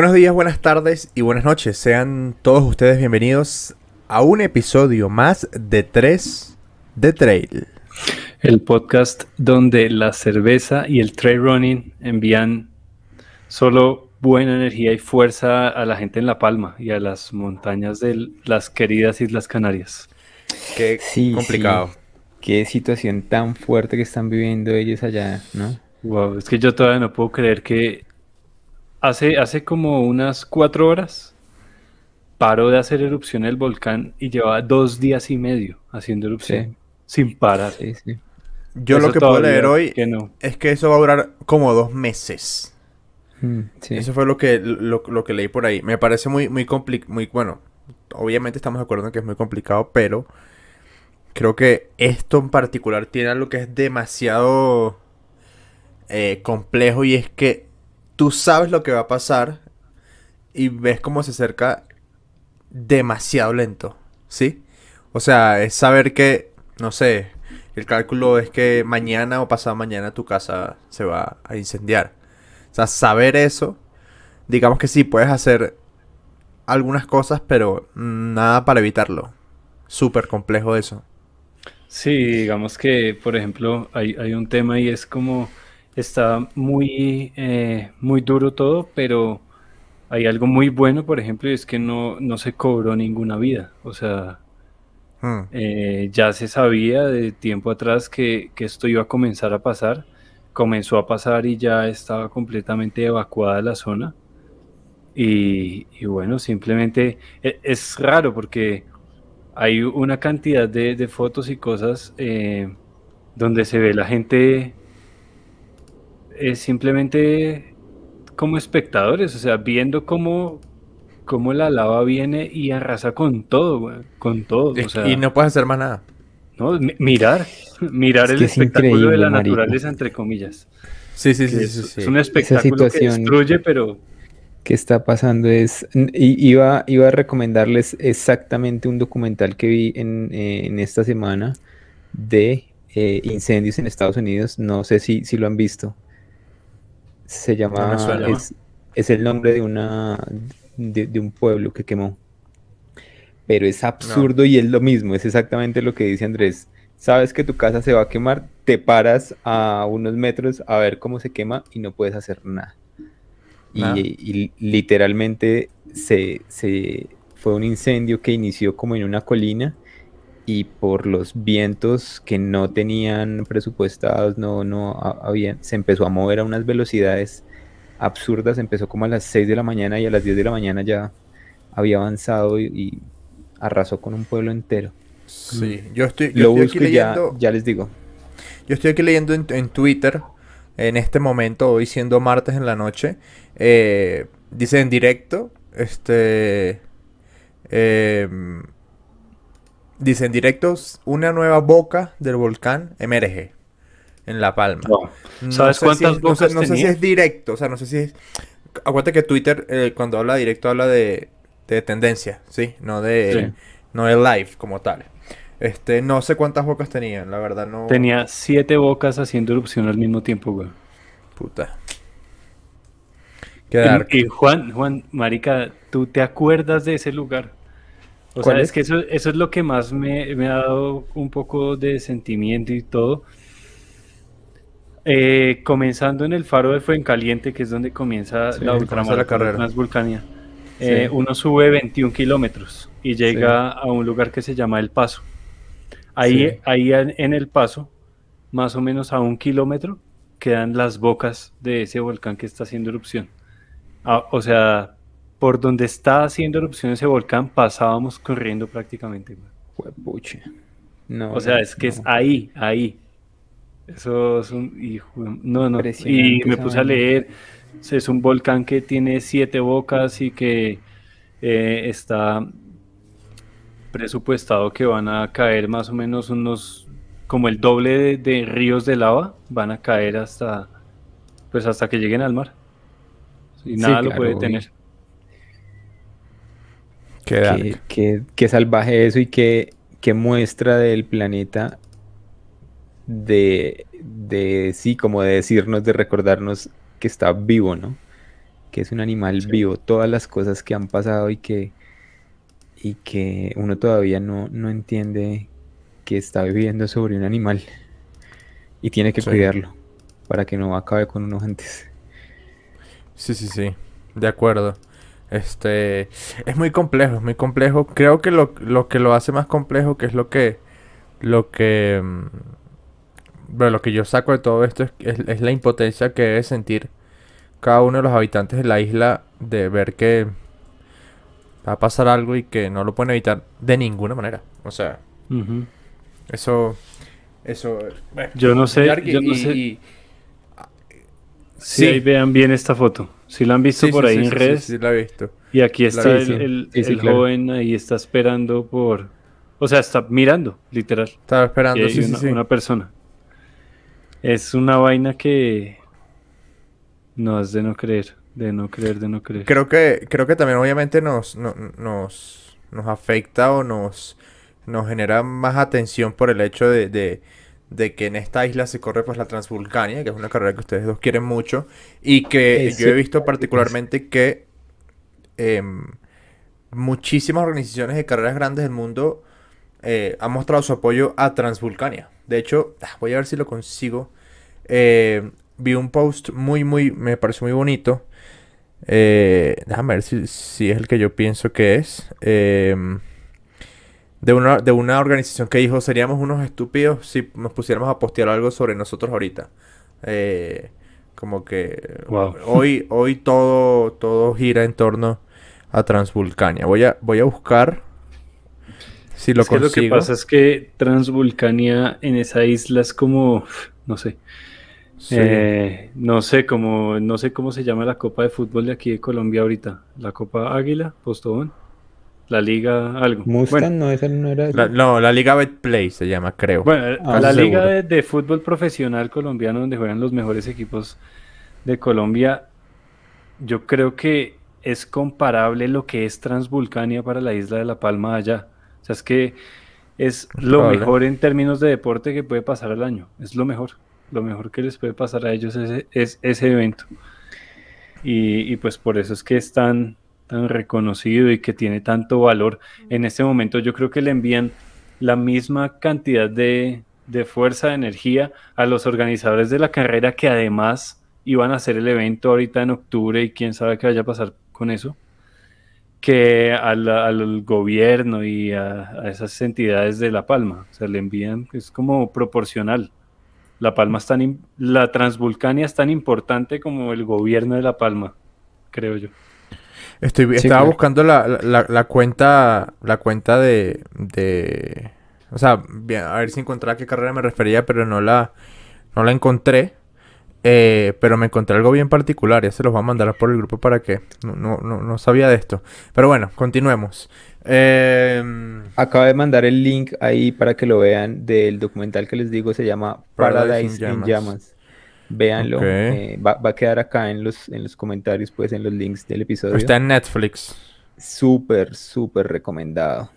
Buenos días, buenas tardes y buenas noches. Sean todos ustedes bienvenidos a un episodio más de 3 de Trail. El podcast donde la cerveza y el trail running envían solo buena energía y fuerza a la gente en La Palma y a las montañas de las queridas Islas Canarias. Qué complicado. Qué situación tan fuerte que están viviendo ellos allá, ¿no? Wow, es que yo todavía no puedo creer que Hace, como unas cuatro horas paró de hacer erupción el volcán y llevaba dos días y medio haciendo erupción sin parar. Yo lo que puedo leer hoy es que eso va a durar como dos meses. Mm, eso fue lo que, lo, que leí por ahí. Me parece muy, muy complicado, muy bueno. Obviamente estamos de acuerdo en que es muy complicado, pero creo que esto en particular tiene algo que es demasiado eh, complejo y es que tú sabes lo que va a pasar y ves cómo se acerca demasiado lento, ¿sí? O sea, es saber que, no sé, el cálculo es que mañana o pasado mañana tu casa se va a incendiar. O sea, saber eso, digamos que sí, puedes hacer algunas cosas, pero nada para evitarlo. Súper complejo eso. Sí, digamos que, por ejemplo, hay, hay un tema y es como está muy, eh, muy duro todo, pero hay algo muy bueno, por ejemplo, y es que no, no se cobró ninguna vida. O sea, hmm. eh, ya se sabía de tiempo atrás que, esto iba a comenzar a pasar. Comenzó a pasar y ya estaba completamente evacuada la zona. Y, bueno, simplemente e, es, raro porque hay una cantidad de, fotos y cosas eh, donde se ve la gente es simplemente como espectadores, o sea, viendo cómo, cómo la lava viene y arrasa con todo, con todo. y no puedes hacer más nada. No, mirar, mirar el espectáculo de la naturaleza, entre comillas. Sí, sí, sí, Es una espectáculo situación que destruye, pero... Que está pasando es... Iba, iba a recomendarles exactamente un documental que vi en, esta semana de eh, incendios en Estados Unidos. No sé si, si lo han visto. Se llama. es, el nombre de una. De, un pueblo que quemó. Pero es absurdo y es lo mismo, es exactamente lo que dice Andrés. Sabes que tu casa se va a quemar, te paras a unos metros a ver cómo se quema y no puedes hacer nada. Y, literalmente se, se, fue un incendio que inició como en una colina y por los vientos que no tenían presupuestados, no, no había, se empezó a mover a unas velocidades absurdas, empezó como a las 6 de la mañana y a las 10 de la mañana ya había avanzado y, arrasó con un pueblo entero. Sí, yo estoy, Lo busco aquí ya, les digo. Yo estoy aquí leyendo en, Twitter, en este momento, hoy siendo martes en la noche, eh, dice en directo, este... Eh, Dicen directos, una nueva boca del volcán emerge en La Palma. No. ¿Sabes cuántas si bocas no, no sé, si es directo, o sea, no sé si es... Acuérdate que Twitter, eh, cuando habla directo, habla de, tendencia, ¿sí? No de, No live como tal. Este, no sé cuántas bocas tenían, la verdad no... Tenía siete bocas haciendo erupción al mismo tiempo, güey. Puta. Y, Juan, Juan, marica, ¿tú te acuerdas de ese lugar? O sea, es? que eso, eso es lo que más me, me, ha dado un poco de sentimiento y todo. Eh, comenzando en el faro de Fuencaliente, que es donde comienza la ultramaratón más Vulcania. Eh, uno sube 21 kilómetros y llega a un lugar que se llama El Paso. Ahí, ahí en El Paso, más o menos a un kilómetro, quedan las bocas de ese volcán que está haciendo erupción. Ah, o sea, por donde está haciendo erupción ese volcán pasábamos corriendo prácticamente. No, o sea, es que es ahí, ahí. Eso es un... no, no. Y me puse a leer. Es un volcán que tiene siete bocas y que eh, está presupuestado que van a caer más o menos unos como el doble de, ríos de lava van a caer hasta pues hasta que lleguen al mar y nada lo puede tener Qué, salvaje eso y qué, muestra del planeta de, sí, como de decirnos, de recordarnos que está vivo, ¿no? Que es un animal vivo, todas las cosas que han pasado y que, y que uno todavía no, no entiende que está viviendo sobre un animal y tiene que cuidarlo para que no acabe con uno antes. Sí, sí, sí, de acuerdo. Este, es muy complejo, es muy complejo. Creo que lo, que lo hace más complejo, que es lo que, lo que, mm, lo que yo saco de todo esto es, es, la impotencia que debe sentir cada uno de los habitantes de la isla de ver que va a pasar algo y que no lo pueden evitar de ninguna manera. O sea, eso, eso. yo no sé, yo si vean bien esta foto. Si la han visto por ahí en redes. Sí, la he visto. Y aquí está el, joven, ahí está esperando por. O sea, está mirando, literal. Estaba esperando, sí, una, sí, una persona. Es una vaina que. No, es de no creer. De no creer, de no creer. Creo que, creo que también, obviamente, nos, nos, nos afecta o nos, nos genera más atención por el hecho de de que en esta isla se corre pues la Transvulcania, que es una carrera que ustedes dos quieren mucho, y que yo he visto particularmente que em, muchísimas organizaciones de carreras grandes del mundo eh, han mostrado su apoyo a Transvulcania. De hecho, ah, voy a ver si lo consigo. Eh, vi un post muy, muy, me parece muy bonito. Eh, déjame ver si, si, es el que yo pienso que es. Em, de una, de una organización que dijo, seríamos unos estúpidos si nos pusiéramos a postear algo sobre nosotros ahorita. Eh, como que hoy, hoy todo, todo gira en torno a Transvulcania. Voy a, voy a buscar si lo consigo. Que lo que pasa es que Transvulcania en esa isla es como, no sé. Eh, no sé cómo, no sé cómo se llama la copa de fútbol de aquí de Colombia ahorita. La copa Águila, Postobón. La Liga algo. Mustang, no, esa no era. La, no, la Liga Betplay se llama, creo. Bueno, eh, ah, la Liga de, Fútbol Profesional Colombiano, donde juegan los mejores equipos de Colombia, yo creo que es comparable lo que es Transvulcania para la isla de La Palma allá. O sea, es que es lo mejor en términos de deporte que puede pasar al año. Es lo mejor. Lo mejor que les puede pasar a ellos es, ese evento. y pues por eso es que están tan reconocido y que tiene tanto valor, en este momento yo creo que le envían la misma cantidad de, fuerza, de energía a los organizadores de la carrera que además iban a hacer el evento ahorita en octubre y quién sabe qué vaya a pasar con eso, que al, gobierno y a, a, esas entidades de La Palma. O sea, le envían, es como proporcional. La Palma es tan, la Transvulcania es tan importante como el gobierno de La Palma, creo yo. Estoy, estaba buscando la, cuenta, la cuenta de, o sea, a ver si encontraba a qué carrera me refería, pero no la, no la encontré. Eh, pero me encontré algo bien particular, ya se los voy a mandar por el grupo para que no, sabía de esto. Pero bueno, continuemos. Eh... Acabo de mandar el link ahí para que lo vean del documental que les digo, se llama Paradise, Llamas véanlo. Eh, va, a quedar acá en los, en los comentarios, pues en los links del episodio. Está en Netflix. Súper, súper recomendado.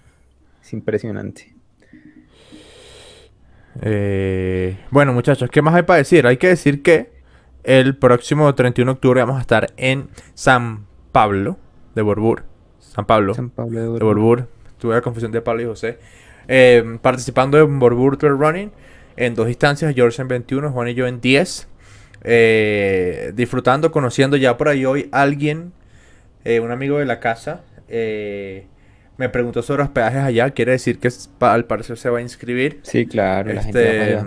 Es impresionante. Eh, bueno, muchachos, ¿qué más hay para decir? Hay que decir que el próximo 31 de octubre vamos a estar en San Pablo de Borbur. San Pablo. de Borbur. Tuve la confusión de Pablo y José. Eh, participando en Borbur Trail Running en dos distancias, George en 21, Juan y yo en 10. Eh, disfrutando, conociendo ya por ahí hoy alguien, eh, un amigo de la casa, eh, me preguntó sobre peajes allá, quiere decir que al parecer se va a inscribir. Sí, claro. Este,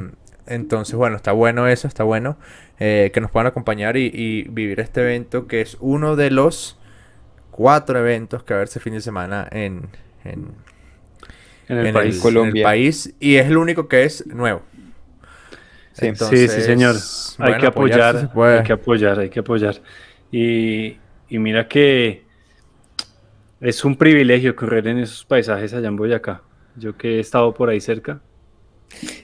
entonces, bueno, está bueno eso, está bueno que nos puedan acompañar y, vivir este evento que es uno de los cuatro eventos que va a verse este fin de semana en, el, Colombia. en el país y es el único que es nuevo. Sí, sí, señor. hay que pues apoyar, hay que apoyar, hay que apoyar. Y, y, mira que es un privilegio correr en esos paisajes allá en Boyacá. Yo que he estado por ahí cerca.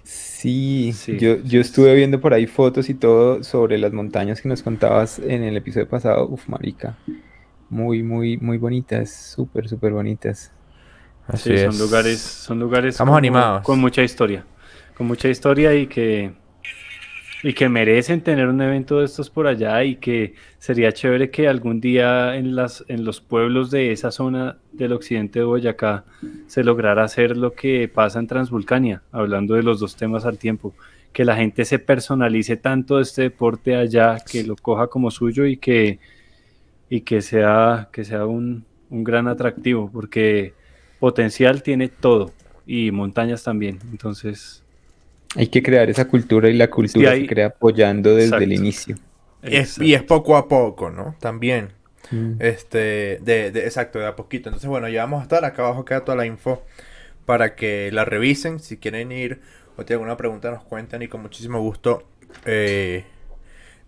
Sí, Yo, yo, estuve viendo por ahí fotos y todo sobre las montañas que nos contabas en el episodio pasado. Uf, marica. Muy, muy, muy bonitas, súper, súper bonitas. Así sí, es. son lugares, son lugares Estamos animados. con mucha historia. Con mucha historia y que y que merecen tener un evento de estos por allá y que sería chévere que algún día en, las, en los pueblos de esa zona del occidente de Boyacá se lograra hacer lo que pasa en Transvulcania, hablando de los dos temas al tiempo, que la gente se personalice tanto este deporte allá, que lo coja como suyo y que, y que sea, que sea un gran atractivo, porque potencial tiene todo y montañas también. Entonces, hay que crear esa cultura y la cultura se crea apoyando desde el inicio. y es poco a poco, ¿no? También. Mm. Este, de, exacto, de a poquito. Entonces, bueno, ya vamos a estar. Acá abajo queda toda la info para que la revisen. Si quieren ir o tienen alguna pregunta, nos cuentan y con muchísimo gusto. Eh,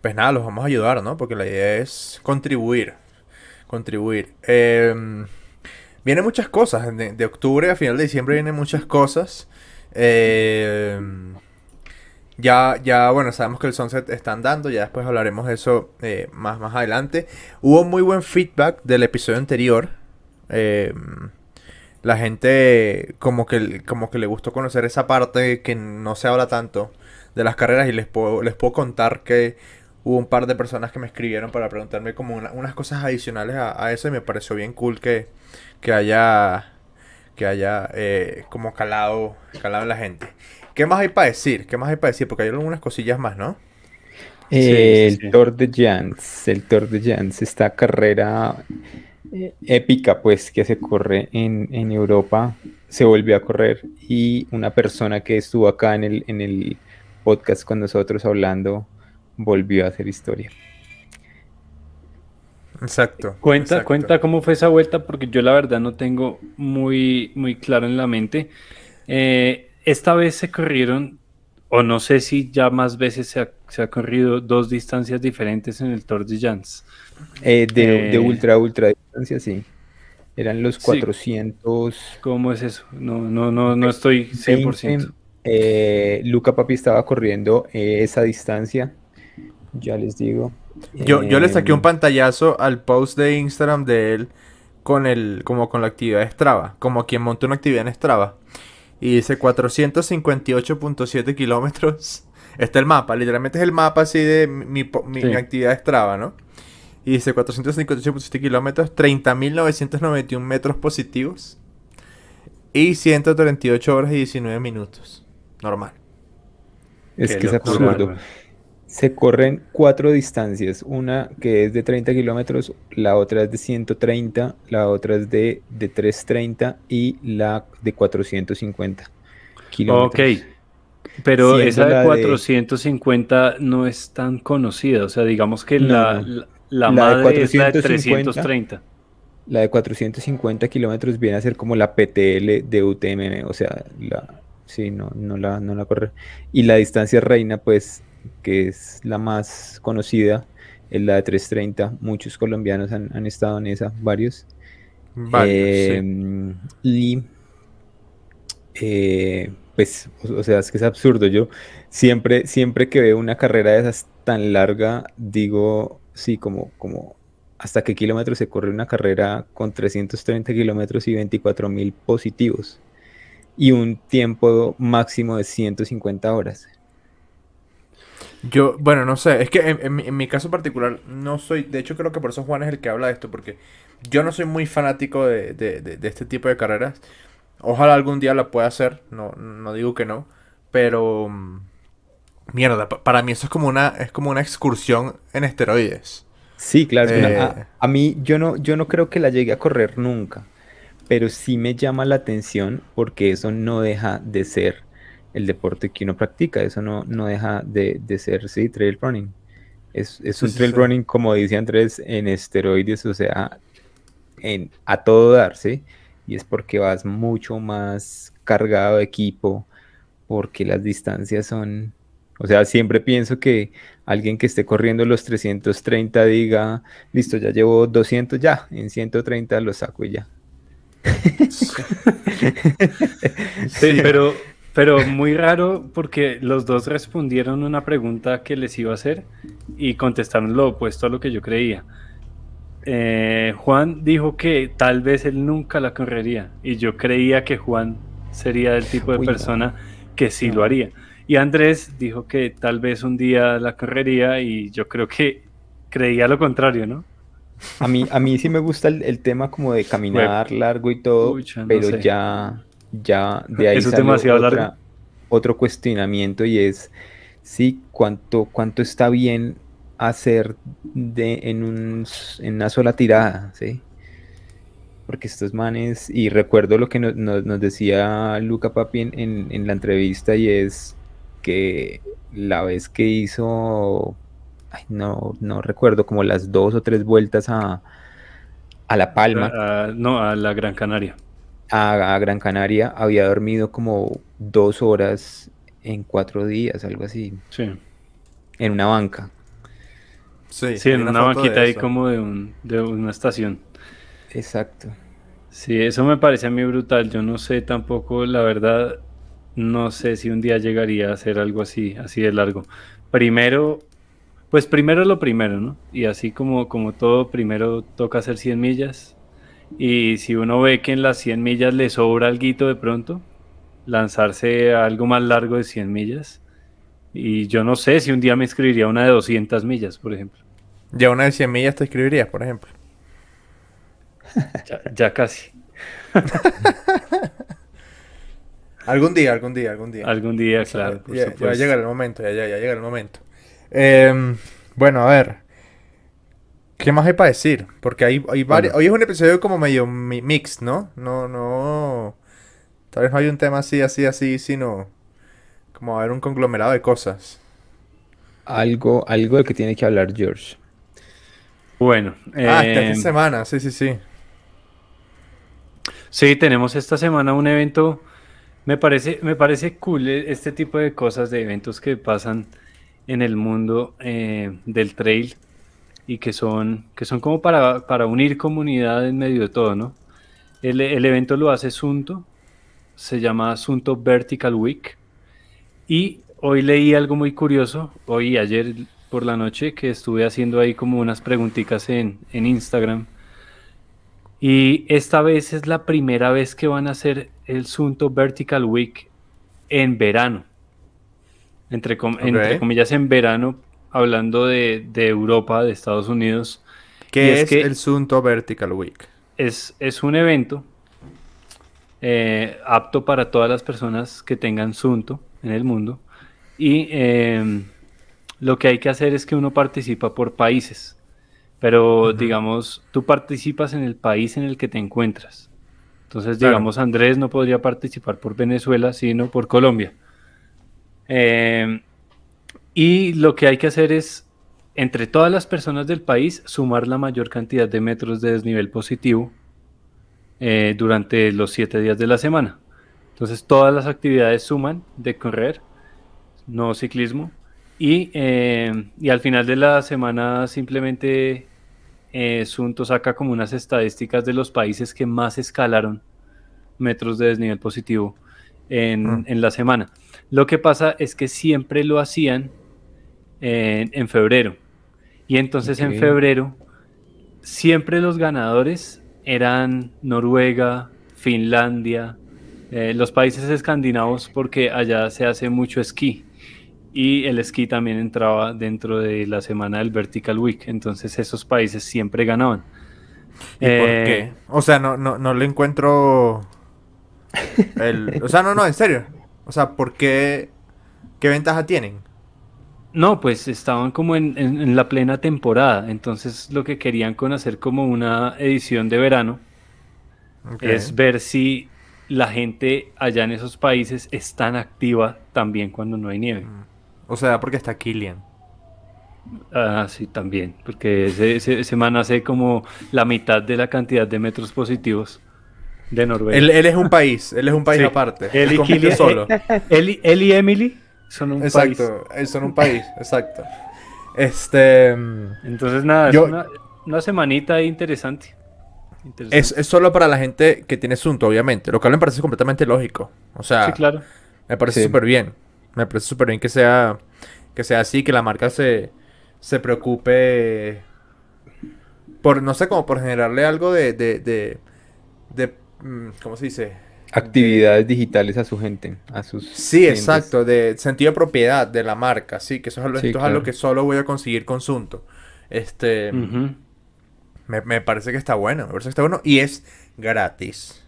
pues nada, los vamos a ayudar, ¿no? Porque la idea es contribuir. Contribuir. Eh, vienen muchas cosas. de, octubre a final de diciembre vienen muchas cosas. Eh, ya, ya, bueno, sabemos que el Sunset está andando, ya después hablaremos de eso eh, más, más adelante. Hubo muy buen feedback del episodio anterior. Eh, la gente como que, como que le gustó conocer esa parte que no se habla tanto de las carreras y les puedo, les puedo contar que hubo un par de personas que me escribieron para preguntarme como unas cosas adicionales a, eso y me pareció bien cool que, que haya que haya eh, como calado, calado en la gente. ¿Qué más hay para decir? ¿Qué más hay para decir? Porque hay algunas cosillas más, ¿no? Eh, el Tour de Jans, el Tour de esta carrera eh, épica pues que se corre en, en, Europa, se volvió a correr y una persona que estuvo acá en el, en el podcast con nosotros hablando volvió a hacer historia. Exacto. Cuenta, cuenta cómo fue esa vuelta, porque yo la verdad no tengo muy, muy claro en la mente. Eh, esta vez se corrieron, o no sé si ya más veces se ha, corrido dos distancias diferentes en el Tour de eh, eh, ultra, ultra distancia, sí. Eran los 400. ¿Cómo es eso? No, no, no, no estoy 100%. Luca Papi estaba corriendo esa distancia, ya les digo. Yo, le saqué un em. pantallazo al post de Instagram de él con el, como con la actividad de Strava, como quien monta una actividad en Strava. Y dice 458.7 kilómetros. Está el mapa, literalmente es el mapa así de mi, actividad de Strava, ¿no? Y dice 458.7 kilómetros, 30.991 metros positivos y 138 horas y 19 minutos. Normal. Es que es absurdo. Se corren cuatro distancias, una que es de 30 kilómetros, la otra es de 130, la otra es de, 330 y la de 450 kilómetros. Ok, pero esa de 450 no es tan conocida, o sea, digamos que la, la, madre de es la de 330. La de 450 kilómetros viene a ser como la PTL de utm o sea, la, sí, no, no, la, no la corre. Y la distancia reina, pues que es la más conocida, es la de 330. Muchos colombianos han, estado en esa, varios. varios em, Y eh, pues, o, sea, es que es absurdo. Yo siempre, siempre que veo una carrera de esas tan larga, digo, sí, como, como hasta qué kilómetros se corre una carrera con 330 kilómetros y 24 mil positivos y un tiempo máximo de 150 horas. Yo, bueno, no sé, es que en, mi, caso particular no soy, de hecho creo que por eso Juan es el que habla de esto, porque yo no soy muy fanático de, este tipo de carreras. Ojalá algún día la pueda hacer, no, no digo que no, pero... Mm, mierda, para mí eso es como una, es como una excursión en esteroides. Sí, claro. Eh, a, a, mí yo no, yo no creo que la llegue a correr nunca, pero sí me llama la atención porque eso no deja de ser el deporte que uno practica. Eso no, no deja de, ser, sí, trail running. Es, un trail running, como dice Andrés, en esteroides, o sea, en, a todo dar, ¿sí? Y es porque vas mucho más cargado de equipo, porque las distancias son... O sea, siempre pienso que alguien que esté corriendo los 330 diga, listo, ya llevo 200, ya, en 130 lo saco y ya. sí, pero pero muy raro porque los dos respondieron una pregunta que les iba a hacer y contestaron lo opuesto a lo que yo creía. Eh, Juan dijo que tal vez él nunca la correría y yo creía que Juan sería el tipo de persona que sí lo haría. Y Andrés dijo que tal vez un día la correría y yo creo que creía lo contrario, ¿no? A mí, a mí sí me gusta el, tema como de caminar largo y todo, pero ya ya de ahí demasiado otro cuestionamiento y es, sí, ¿cuánto, cuánto está bien hacer de, en, en una sola tirada? Porque estos manes, y recuerdo lo que nos decía Luca Papi en, en, la entrevista y es que la vez que hizo, no, no recuerdo, como las dos o tres vueltas a, La Palma. no, a la Gran Canaria a, Gran Canaria, había dormido como dos horas en cuatro días, algo así. Sí. En una banca. Sí, en una, banquita ahí como de, un, de una estación. Exacto. Sí, eso me parece a mí brutal. Yo no sé tampoco, la verdad, no sé si un día llegaría a hacer algo así, así de largo. Primero, pues primero lo primero, ¿no? Y así como, como todo, primero toca hacer 100 millas, y si uno ve que en las 100 millas le sobra algo de pronto, lanzarse a algo más largo de 100 millas. Y yo no sé si un día me escribiría una de 200 millas, por ejemplo. ¿Ya una de 100 millas te escribirías, por ejemplo? ya, casi. algún día, algún día, algún día. Algún día, claro. ya, ya, llegar el momento, ya, ya, ya llega el momento. Em, bueno, a ver. ¿Qué más hay para decir? Porque hay, Hoy es un episodio como medio mix, ¿no? No, no. Tal vez no hay un tema así, así, así, sino como haber un conglomerado de cosas. Algo, algo de que tiene que hablar George. Bueno. Ah, esta em, semana, sí, sí, sí. Sí, tenemos esta semana un evento. Me parece, me parece cool este tipo de cosas, de eventos que pasan en el mundo eh, del trail y que son, que son como para, unir comunidad en medio de todo, ¿no? El, evento lo hace Sunto, se llama Sunto Vertical Week. Y hoy leí algo muy curioso, hoy y ayer por la noche, que estuve haciendo ahí como unas preguntitas en, Instagram. Y esta vez es la primera vez que van a hacer el Sunto Vertical Week en verano. Entre, entre comillas, en verano, hablando de, Europa, de Estados Unidos. ¿Qué es, el Sunto Vertical Week? Es, es un evento eh, apto para todas las personas que tengan Sunto en el mundo. Y em, lo que hay que hacer es que uno participa por países. Pero digamos, tú participas en el país en el que te encuentras. Entonces, digamos, Andrés no podría participar por Venezuela, sino por Colombia. Eh, y lo que hay que hacer es, entre todas las personas del país, sumar la mayor cantidad de metros de desnivel positivo eh, durante los siete días de la semana. Entonces, todas las actividades suman de correr, no ciclismo. Y, eh, al final de la semana simplemente eh, Sunto saca como unas estadísticas de los países que más escalaron metros de desnivel positivo en, mm. en, la semana. Lo que pasa es que siempre lo hacían en, febrero. Y entonces en febrero siempre los ganadores eran Noruega, Finlandia, eh, los países escandinavos porque allá se hace mucho esquí y el esquí también entraba dentro de la semana del Vertical Week, entonces esos países siempre ganaban. por eh, qué? O sea, no, no, le encuentro... El... O sea, no, no, en serio. O sea, ¿por qué? ¿Qué ventaja tienen? No, pues estaban como en, la plena temporada, entonces lo que querían con hacer como una edición de verano es ver si la gente allá en esos países es tan activa también cuando no hay nieve. Mm. O sea, porque está Kilian. Ah, sí, también, porque ese, semana hace como la mitad de la cantidad de metros positivos de Noruega. Él, es un país, él es un país aparte. Él y Killian, solo. Eh, él y Emily son un exacto, eh, Son un país, exacto. Este. Mm, Entonces, nada, es una, una semanita interesante. Es, es, solo para la gente que tiene asunto, obviamente. Lo cual me parece completamente lógico. O sea, claro. me parece súper bien. Me parece súper bien que sea, que sea así, que la marca se, preocupe por, no sé, como por generarle algo de, de, de, de mm, ¿cómo se dice? actividades digitales a su gente, a sus Sí, exacto, de sentido de propiedad de la marca, sí, que eso es algo, que solo voy a conseguir con Este me, parece que está bueno, me parece que está bueno y es gratis.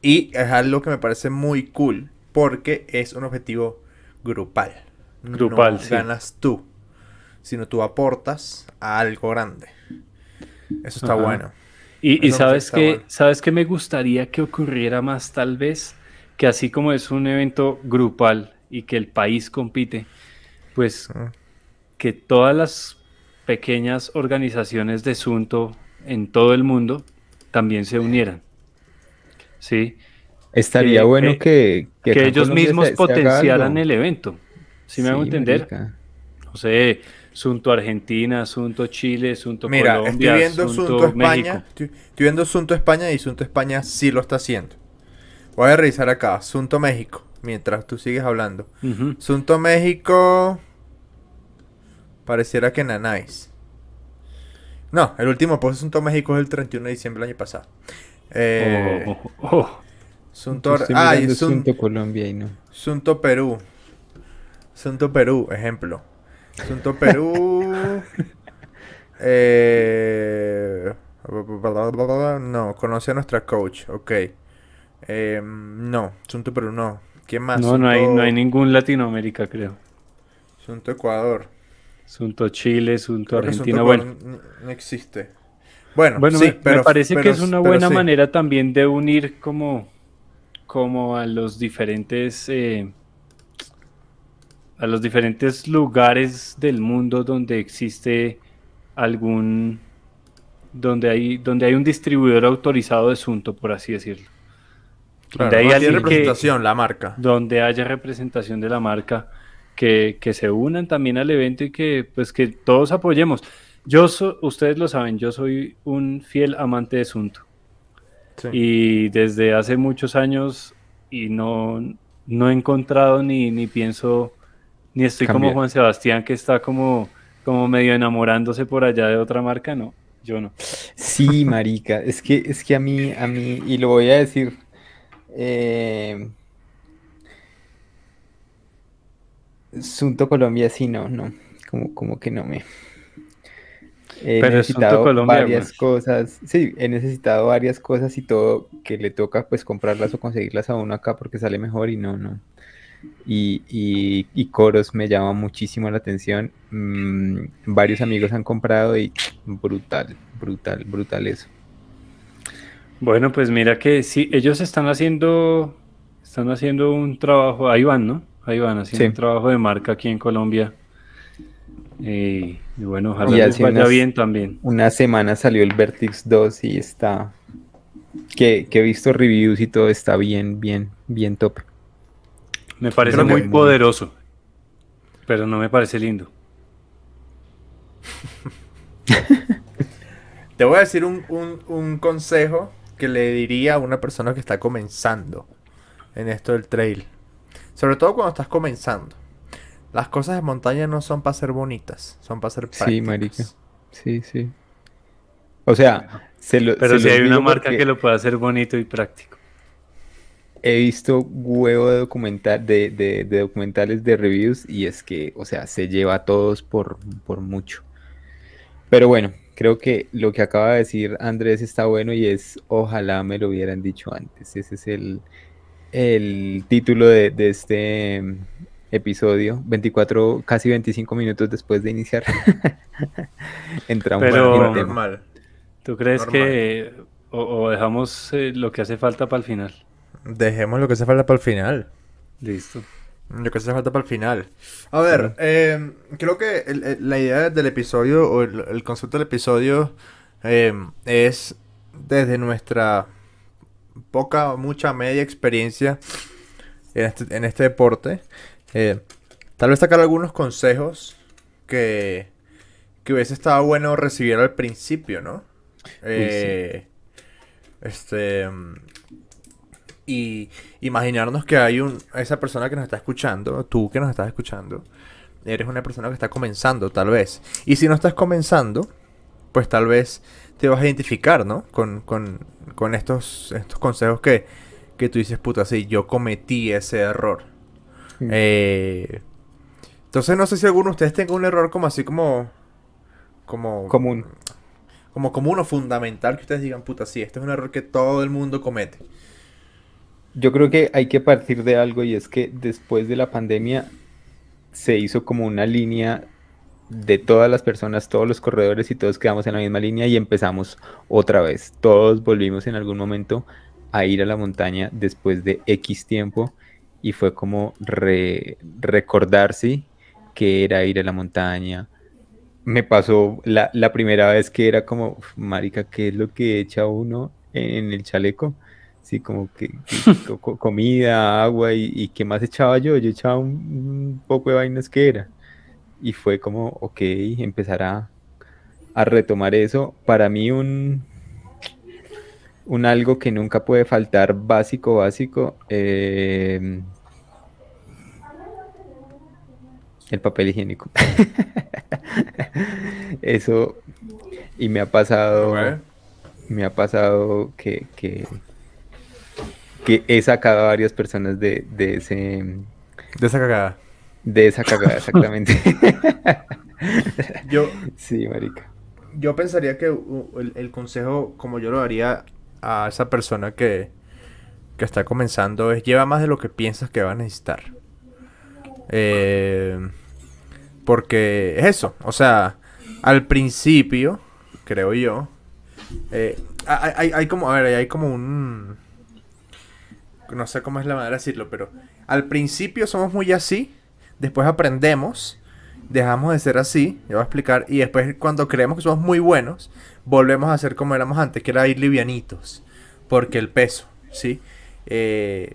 Y es algo que me parece muy cool porque es un objetivo grupal. Grupal, no ganas tú, sino tú aportas a algo grande. Eso está bueno. Y, sabes que sabes que me gustaría que ocurriera más tal vez que así como es un evento grupal y que el país compite, pues ah. que todas las pequeñas organizaciones de asunto en todo el mundo también se unieran. ¿Sí? Estaría bueno eh, que, que, ellos mismos potenciaran el evento. Si ¿sí me hago entender? No sé, Asunto Argentina, asunto Chile, asunto Mira, Colombia, estoy viendo asunto España, estoy, viendo España y asunto España sí lo está haciendo. Voy a revisar acá, asunto México, mientras tú sigues hablando. Asunto México pareciera que Nanáis. No, el último post asunto México es el 31 de diciembre del año pasado. Asunto eh, oh, oh, oh. Ah, Colombia y no. Asunto Perú. Asunto Perú, ejemplo. Asunto Perú. Eh, no, conoce a nuestra coach, ok. Eh, no, Asunto Perú no. ¿Quién más? No, no hay, no hay ningún Latinoamérica, creo. Asunto Ecuador. Asunto Chile, Asunto Argentina, bueno. No existe. Bueno, sí, me, pero, me, parece que es una buena manera también de unir como, como a los diferentes... Eh, a los diferentes lugares del mundo donde existe algún donde hay donde hay un distribuidor autorizado de Sunto, por así decirlo. donde haya representación, la marca. Donde haya representación de la marca, que, se unan también al evento y que pues que todos apoyemos. Yo ustedes lo saben, yo soy un fiel amante de Sunto. Y desde hace muchos años y no, no he encontrado ni, ni pienso ni estoy como Juan Sebastián que está como, como medio enamorándose por allá de otra marca, no, yo no. Sí, marica, es que, es que a mí, a mí, y lo voy a decir, eh, Sunto Colombia sí, no, no, como, como que no me... He Pero necesitado varias cosas, sí, he necesitado varias cosas y todo que le toca pues comprarlas o conseguirlas a uno acá porque sale mejor y no, no y, y, y coros me llama muchísimo la atención. Mm, varios amigos han comprado y brutal, brutal, brutal eso. Bueno, pues mira que sí, ellos están haciendo, están haciendo un trabajo, ahí van, ¿no? Ahí van haciendo un trabajo de marca aquí en Colombia. Eh, y bueno, ojalá vaya bien también. Una semana salió el Vertix 2 y está. Que, que he visto reviews y todo está bien, bien, bien top. Me parece muy poderoso, pero no me parece lindo. Te voy a decir un, consejo que le diría a una persona que está comenzando en esto del trail. Sobre todo cuando estás comenzando. Las cosas de montaña no son para ser bonitas, son para ser prácticas. Sí, marica. Sí, sí. O sea, se lo, pero si hay una marca que lo pueda hacer bonito y práctico he visto huevo de, documental, de, documentales de reviews y es que, o sea, se lleva a todos por, mucho. Pero bueno, creo que lo que acaba de decir Andrés está bueno y es ojalá me lo hubieran dicho antes. Ese es el, título de, este episodio, 24, casi 25 minutos después de iniciar. Entramos Pero, ¿Tú crees que o, dejamos eh, lo que hace falta para el final? Dejemos lo que se falta para el final. Listo. Lo que hace falta para el final. A ver, eh, creo que la idea del episodio o el, concepto del episodio eh, es desde nuestra poca, mucha, media experiencia en este, este deporte. Eh, tal vez sacar algunos consejos que, que hubiese estado bueno recibir al principio, ¿no? Este, y imaginarnos que hay un, esa persona que nos está escuchando, tú que nos estás escuchando, eres una persona que está comenzando tal vez. Y si no estás comenzando, pues tal vez te vas a identificar, ¿no? Con, con, con estos, estos consejos que, tú dices, puta, sí, yo cometí ese error. Mm. Eh, entonces no sé si alguno de ustedes tenga un error como así como... Como... Común. Como común o fundamental que ustedes digan, puta, sí, este es un error que todo el mundo comete. Yo creo que hay que partir de algo y es que después de la pandemia se hizo como una línea de todas las personas, todos los corredores y todos quedamos en la misma línea y empezamos otra vez. Todos volvimos en algún momento a ir a la montaña después de X tiempo y fue como recordarse que era ir a la montaña. Me pasó la, la primera vez que era como, marica, ¿qué es lo que echa uno en el chaleco? Sí, como que, comida, agua y, y qué más echaba yo. Yo echaba un, poco de vainas que era. Y fue como, ok, empezar a, retomar eso. Para mí un, un algo que nunca puede faltar básico, básico. Eh, el papel higiénico. Eso, y me ha pasado, me ha pasado que, que he sacado a varias personas de, ese... De esa cagada. De esa cagada, exactamente. yo... Sí, marica. Yo pensaría que el, consejo, como yo lo daría a esa persona que, está comenzando, es lleva más de lo que piensas que va a necesitar. Eh, porque es eso, o sea, al principio, creo yo, eh, hay, hay, como, a ver, hay como un no sé cómo es la manera de decirlo, pero al principio somos muy así, después aprendemos, dejamos de ser así, a explicar, y después cuando creemos que somos muy buenos, volvemos a ser como éramos antes, que era ir livianitos, porque el peso, ¿sí? Eh,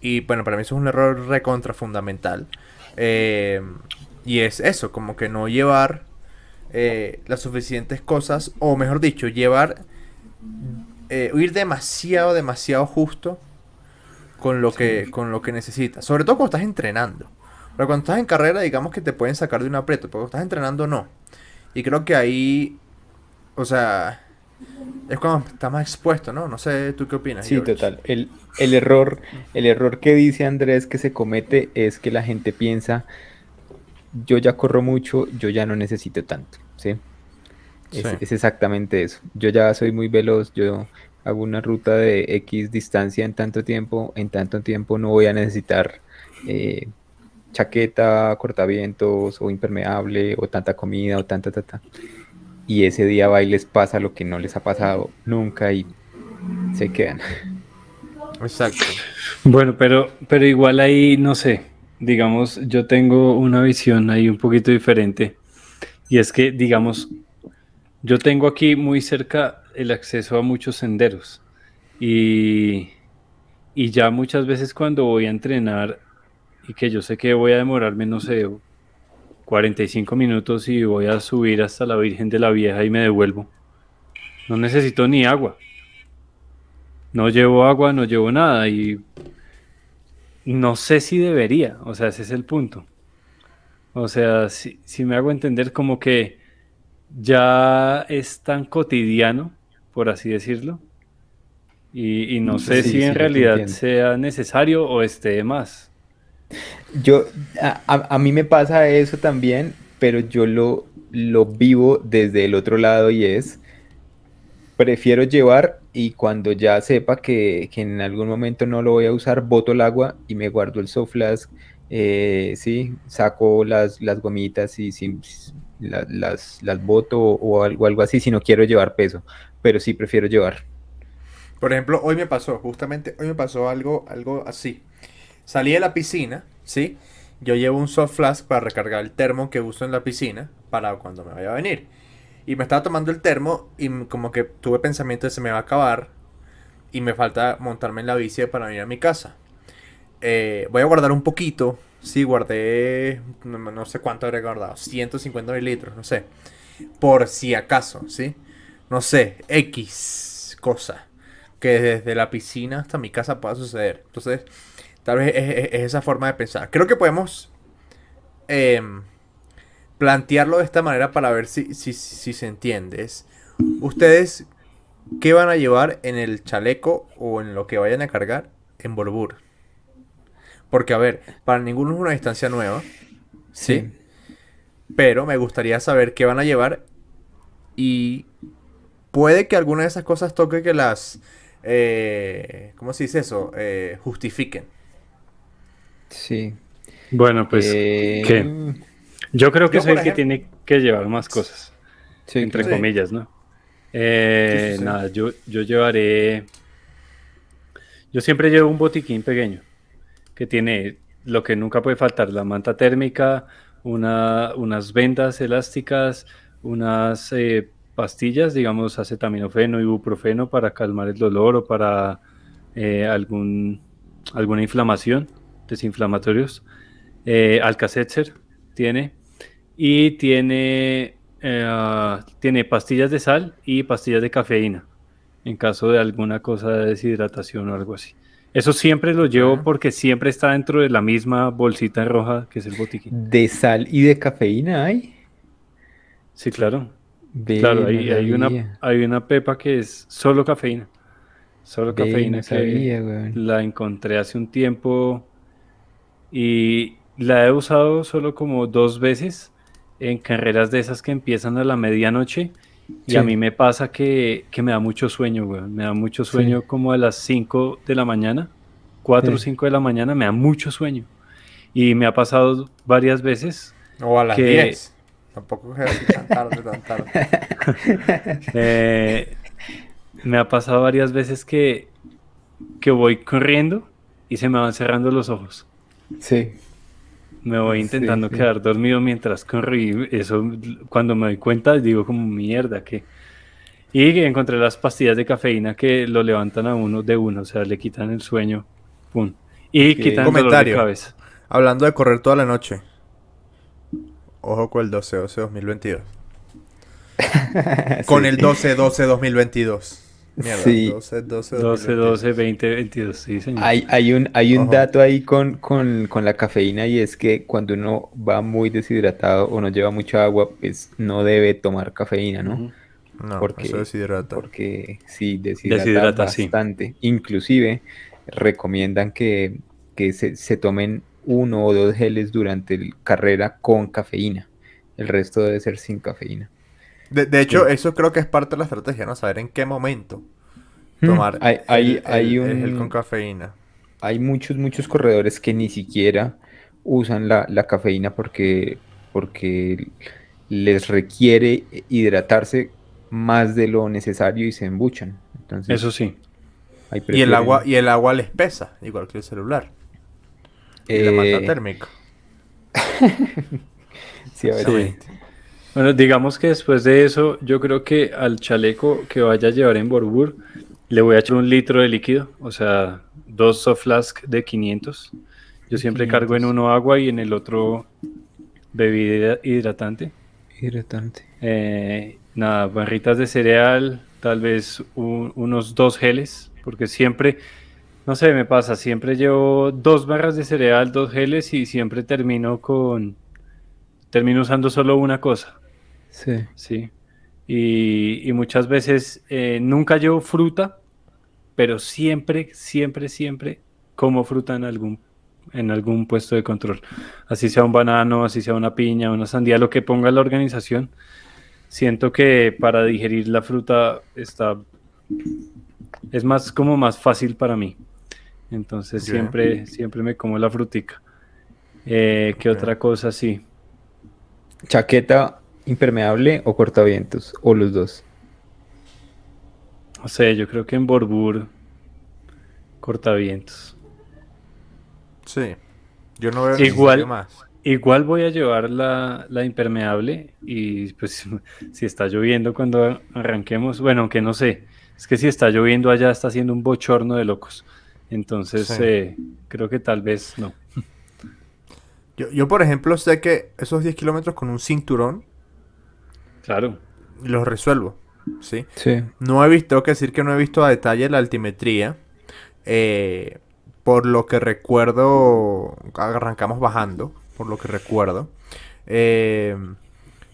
y bueno, para mí eso es un error recontra fundamental. Eh, y es eso, como que no llevar eh, las suficientes cosas, o mejor dicho, llevar, ir demasiado, demasiado justo con lo, que, con lo que necesitas. Sobre todo cuando estás entrenando. Pero cuando estás en carrera, digamos que te pueden sacar de un aprieto, pero cuando estás entrenando no. Y creo que ahí, o sea, es cuando está más expuesto, ¿no? No sé, ¿tú qué opinas? Sí, total. El, el, error, el error que dice Andrés que se comete es que la gente piensa, yo ya corro mucho, yo ya no necesito tanto, ¿sí? Es, es exactamente eso. Yo ya soy muy veloz, yo alguna ruta de X distancia en tanto tiempo, en tanto tiempo no voy a necesitar eh, chaqueta, cortavientos o impermeable o tanta comida o tanta, tanta. Y ese día va y les pasa lo que no les ha pasado nunca y se quedan. Exacto. Bueno, pero, pero igual ahí, no sé, digamos, yo tengo una visión ahí un poquito diferente. Y es que, digamos, yo tengo aquí muy cerca el acceso a muchos senderos. Y, ya muchas veces cuando voy a entrenar y que yo sé que voy a demorarme, no sé, 45 minutos y voy a subir hasta la Virgen de la Vieja y me devuelvo. No necesito ni agua. No llevo agua, no llevo nada y no sé si debería, o sea, ese es el punto. O sea, si, si me hago entender como que ya es tan cotidiano por así decirlo. Y, no sé si en realidad sea necesario o esté más. Yo, a, mí me pasa eso también, pero yo lo, lo vivo desde el otro lado y es, prefiero llevar y cuando ya sepa que, que en algún momento no lo voy a usar, boto el agua y me guardo el soft flask, eh, sí, saco las, las gomitas y si, las, las, las boto o algo, algo así si no quiero llevar peso pero sí prefiero llevar. Por ejemplo, hoy me pasó, justamente hoy me pasó algo, algo así. Salí de la piscina, ¿sí? Yo llevo un soft flask para recargar el termo que uso en la piscina para cuando me vaya a venir. Y me estaba tomando el termo y como que tuve pensamiento de se me va a acabar y me falta montarme en la bici para venir a mi casa. Eh, voy a guardar un poquito. Sí, guardé, no, sé cuánto habré guardado, 150 mililitros, no sé. Por si acaso, ¿sí? sí no sé, X cosa. Que desde la piscina hasta mi casa pueda suceder. Entonces, tal vez es, esa forma de pensar. Creo que podemos em, plantearlo de esta manera para ver si, se entiende. Ustedes, ¿qué van a llevar en el chaleco o en lo que vayan a cargar en Borbur? Porque, a ver, para ninguno es una distancia nueva. sí. Pero me gustaría saber qué van a llevar y Puede que alguna de esas cosas toque que las... Eh, ¿Cómo se dice eso? Eh, justifiquen. Sí. Bueno, pues... Eh, yo creo que soy el que tiene que llevar más cosas. Sí, entre comillas, ¿no? Eh, nada, yo, llevaré. Yo siempre llevo un botiquín pequeño que tiene lo que nunca puede faltar: la manta térmica, una, unas vendas elásticas, unas pastillas, digamos acetaminofeno, ibuprofeno para calmar el dolor o para eh, algún, alguna inflamación, desinflamatorios. Eh, tiene y tiene, eh, ah, tiene pastillas de sal y pastillas de cafeína en caso de alguna cosa de deshidratación o algo así. Eso siempre lo llevo ah. porque siempre está dentro de la misma bolsita roja que es el botiquín. ¿De sal y de cafeína hay? Sí, claro claro, hay, una, hay una pepa que es solo cafeína. Solo cafeína la encontré hace un tiempo y la he usado solo como dos veces en carreras de esas que empiezan a la medianoche. Y a mí me pasa que, que, me da mucho sueño, güey. Me da mucho sueño como a las 5 de la mañana, 4 o 5 de la mañana, me da mucho sueño. Y me ha pasado varias veces. O a las 10. Tampoco es tan tarde, tan tarde. Eh, me ha pasado varias veces que, que voy corriendo y se me van cerrando los ojos. Sí. Me voy intentando quedar dormido mientras corro y eso cuando me doy cuenta digo como mierda que... Y encontré las pastillas de cafeína que lo levantan a uno de uno, o sea, le quitan el sueño. Pum. Y quitan el dolor cabeza. Hablando de correr toda la noche. Ojo con el 12-12-2022. Con el 12-12-2022. Mierda, sí. 12, 12, 12, 12, 2022 sí, señor. Hay, un, hay un dato ahí con, la cafeína y es que cuando uno va muy deshidratado o no lleva mucha agua, pues no debe tomar cafeína, ¿no? No, porque, eso deshidrata. Porque sí, deshidrata, bastante. Inclusive recomiendan que, que se, se tomen uno o dos geles durante la carrera con cafeína. El resto debe ser sin cafeína. De, hecho, eso creo que es parte de la estrategia, ¿no? Saber en qué momento hmm. tomar hay, gel con cafeína. Hay muchos, muchos corredores que ni siquiera usan la, cafeína porque, porque les requiere hidratarse más de lo necesario y se embuchan. eso sí. Y el agua y el agua les pesa, igual que el celular. Y eh... la sí, a Bueno, digamos que después de eso, yo creo que al chaleco que vaya a llevar en Borbur, le voy a echar un litro de líquido, o sea, dos soft flask de 500. Yo siempre cargo en uno agua y en el otro bebida hidratante. Hidratante. Eh, nada, barritas de cereal, tal vez unos dos geles, porque siempre no sé, me pasa. Siempre llevo dos barras de cereal, dos geles y siempre termino con. Termino usando solo una cosa. Sí. Sí. Y, muchas veces eh, nunca llevo fruta, pero siempre, siempre, siempre como fruta en algún, en algún puesto de control. Así sea un banano, así sea una piña, una sandía, lo que ponga la organización. Siento que para digerir la fruta está es más como más fácil para mí. Entonces siempre, siempre me como la frutica. Eh, ¿Qué otra cosa sí? ¿Chaqueta impermeable o cortavientos? ¿O los dos? o sea yo creo que en Borbur cortavientos. Sí, yo no veo igual, más. Igual voy a llevar la, la, impermeable y pues si está lloviendo cuando arranquemos, bueno, aunque no sé, es que si está lloviendo allá está haciendo un bochorno de locos. Entonces, eh, creo que tal vez no. Yo, por ejemplo, sé que esos 10 kilómetros con un cinturón. Claro. Los resuelvo. ¿sí? ¿sí? No he visto, que decir que no he visto a detalle la altimetría. Eh, por lo que recuerdo, arrancamos bajando, por lo que recuerdo. Eh,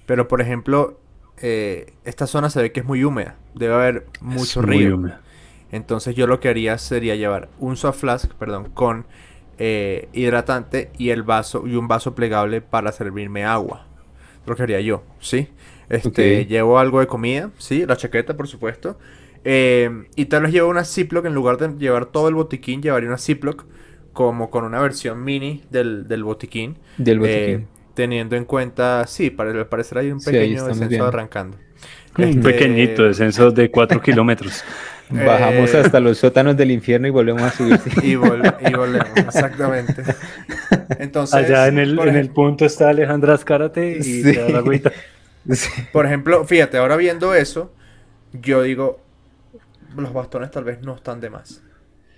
pero por ejemplo, esta zona se ve que es muy húmeda. Debe haber mucho río. Muy entonces yo lo que haría sería llevar un soft flask, perdón, con eh, hidratante y el vaso y un vaso plegable para servirme agua. Lo que haría yo, ¿sí? Este, llevo algo de comida, ¿sí? La chaqueta, por supuesto. Eh, y tal vez llevo una Ziploc, en lugar de llevar todo el botiquín, llevaría una Ziploc como con una versión mini del, botiquín. Del eh, botiquín. teniendo en cuenta, sí, para, el parecer hay un pequeño descenso arrancando. un este, pequeñito descenso de 4 kilómetros. Bajamos eh, hasta los sótanos del infierno y volvemos a subir. Y, volvemos, exactamente. Entonces, Allá en el, punto está Alejandra Azcárate y la agüita. Por ejemplo, fíjate, ahora viendo eso, yo digo, los bastones tal vez no están de más.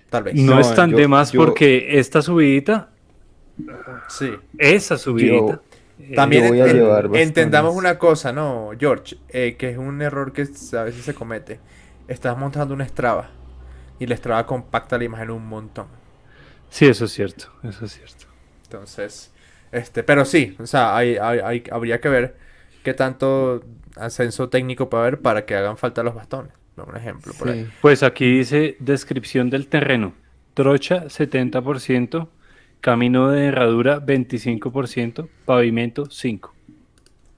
Tal vez. No, están de más porque esta subidita. Sí. Esa subidita. también entendamos una cosa, ¿no, George? Eh, que es un error que a veces se comete estás montando una estraba y la estraba compacta la imagen un montón. Sí, eso es cierto, eso es cierto. Entonces, este, pero sí, o sea, hay, habría que ver qué tanto ascenso técnico puede haber para que hagan falta los bastones. Un ejemplo. Pues aquí dice descripción del terreno. Trocha 70%, camino de herradura 25%, pavimento 5%.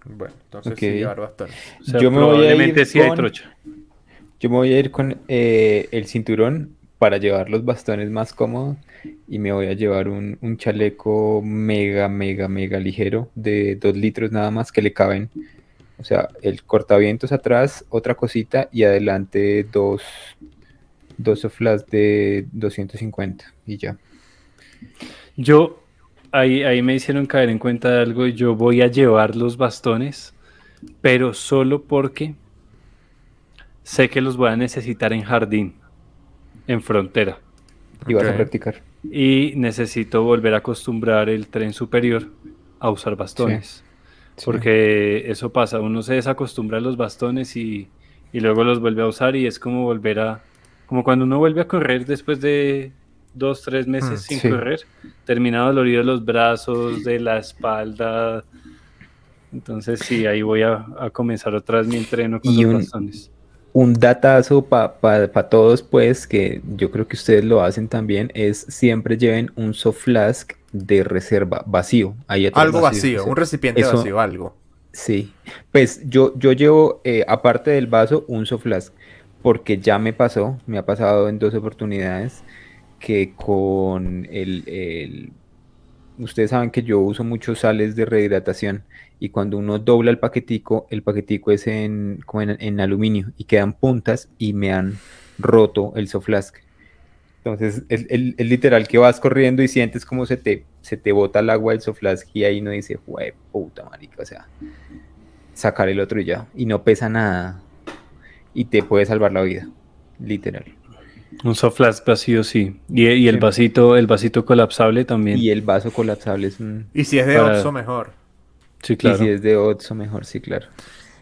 Bueno, entonces sí llevar bastones. Yo me voy a sí hay trocha. Yo me voy a ir con eh, el cinturón para llevar los bastones más cómodos y me voy a llevar un, chaleco mega, mega, mega ligero de dos litros nada más que le caben. O sea, el cortavientos atrás, otra cosita y adelante dos, dos soflas de 250 y ya. Yo, ahí, ahí me hicieron caer en cuenta de algo, yo voy a llevar los bastones, pero solo porque sé que los voy a necesitar en jardín, en frontera. Y vas a practicar. Y necesito volver a acostumbrar el tren superior a usar bastones. Porque eso pasa, uno se desacostumbra a los bastones y, luego los vuelve a usar y es como volver a... Como cuando uno vuelve a correr después de dos, tres meses mm, sin correr, correr, el dolorido de los brazos, de la espalda. Entonces sí, ahí voy a, comenzar otra vez mi entreno con los bastones un datazo para todos, pues, que yo creo que ustedes lo hacen también, es siempre lleven un soft flask de reserva vacío. algo vacío, un recipiente vacío, algo. Sí, pues yo, yo llevo, eh, aparte del vaso, un soft flask, porque ya me pasó, me ha pasado en dos oportunidades que con el, el ustedes saben que yo uso muchos sales de rehidratación y cuando uno dobla el paquetico, el paquetico es en, como en, aluminio y quedan puntas y me han roto el soflask. Entonces, el, el, literal que vas corriendo y sientes como se te, se te bota el agua del soflask y ahí no dice, wey, puta marica, o sea, sacar el otro y ya. Y no pesa nada y te puede salvar la vida, literal. Un soflask vacío, sí. Y, y el vasito, el vasito colapsable también. Y el vaso colapsable es un... Y si es de Oxo, mejor. Sí, claro. si es de Otso, mejor, sí, claro.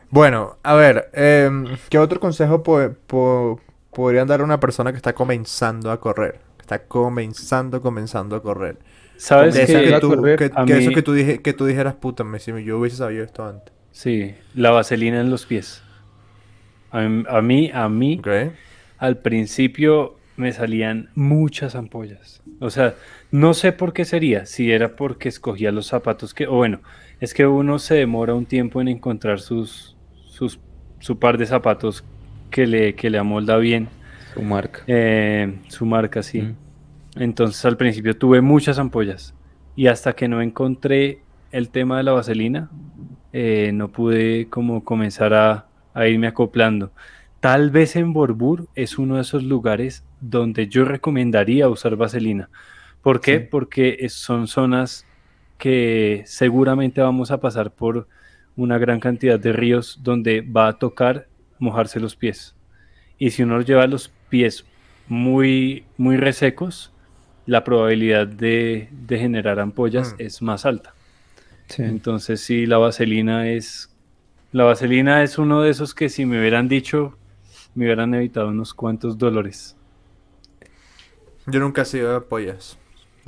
Bueno, a ver, em, ¿qué otro consejo po podrían dar a una persona que está comenzando a correr? Está comenzando, comenzando a correr. ¿Sabes que, que, tú, eso que tú, dijeras, puta, me, si yo hubiese sabido esto antes. Sí, la vaselina en los pies. A, mí, a mí, al principio me salían muchas ampollas. O sea, no sé por qué sería, si era porque escogía los zapatos que, o bueno, es que uno se demora un tiempo en encontrar sus, su par de zapatos que le, que le amolda bien. Su marca. Eh, su marca, sí. Entonces al principio tuve muchas ampollas y hasta que no encontré el tema de la vaselina, eh, no pude como comenzar a, irme acoplando. Tal vez en Borbur es uno de esos lugares donde yo recomendaría usar vaselina. ¿Por qué? Porque son zonas que seguramente vamos a pasar por una gran cantidad de ríos donde va a tocar mojarse los pies. Y si uno lleva los pies muy, muy resecos, la probabilidad de, de generar ampollas mm. es más alta. Entonces, si la vaselina es. La vaselina es uno de esos que si me hubieran dicho, me hubieran evitado unos cuantos dolores. Yo nunca he sido de ampollas.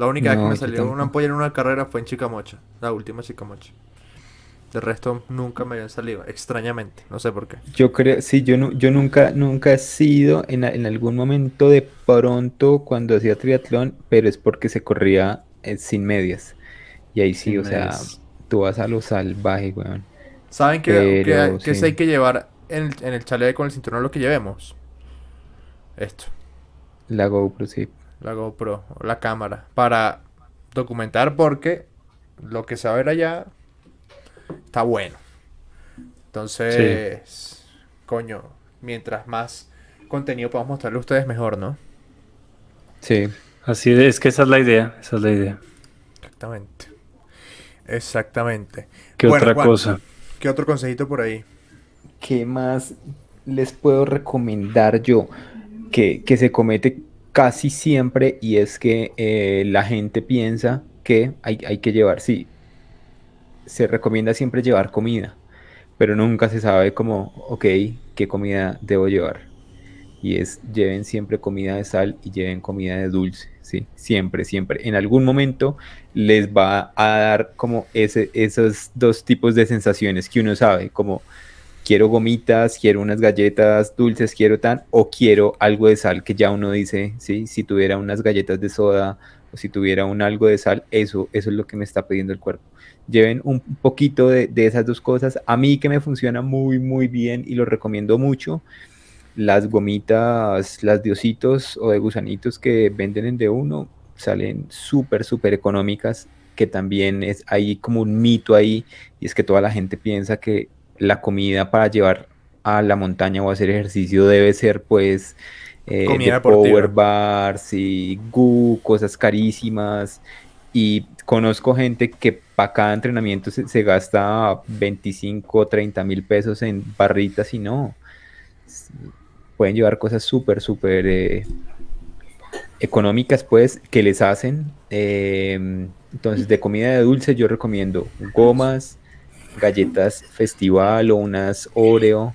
La única vez que me salió una ampolla en una carrera fue en Chicamocha, la última Chicamocha. De resto nunca me había salido, extrañamente, no sé por qué. Yo creo, sí, yo, nunca, nunca he sido en, algún momento de pronto cuando hacía triatlón, pero es porque se corría eh, sin medias. Y ahí sí, o sea, tú vas a lo salvaje, weón. ¿Saben qué hay que llevar en el, en con el cinturón lo que llevemos? Esto. La GoPro, sí la GoPro, la cámara, para documentar porque lo que se va a ver allá está bueno. Entonces, coño, mientras más contenido podamos mostrarle a ustedes, mejor, ¿no? Sí, así es que esa es la idea, esa es la idea. Exactamente. Exactamente. ¿Qué otra cosa? ¿Qué otro consejito por ahí? ¿Qué más les puedo recomendar yo? Que, que se comete casi siempre y es que eh, la gente piensa que hay, que llevar, sí, se recomienda siempre llevar comida, pero nunca se sabe como, ok, qué comida debo llevar. Y es, lleven siempre comida de sal y lleven comida de dulce, ¿sí? Siempre, siempre. En algún momento les va a dar como ese, esos dos tipos de sensaciones que uno sabe, como quiero gomitas, quiero unas galletas dulces, quiero tan, o quiero algo de sal, que ya uno dice, sí, si tuviera unas galletas de soda o si tuviera un algo de sal, eso, eso es lo que me está pidiendo el cuerpo. Lleven un poquito de, esas dos cosas. A mí que me funciona muy, muy bien y lo recomiendo mucho las gomitas, las diositos o de gusanitos que venden en de uno salen súper, súper económicas, que también es ahí como un mito ahí, y es que toda la gente piensa que la comida para llevar a la montaña o hacer ejercicio debe ser pues eh, power bars y goo, cosas carísimas y conozco gente que para cada entrenamiento se, gasta 25 o 30 mil pesos en barritas y no pueden llevar cosas súper súper eh, económicas pues que les hacen em, entonces de comida de dulce yo recomiendo gomas galletas festival o unas Oreo.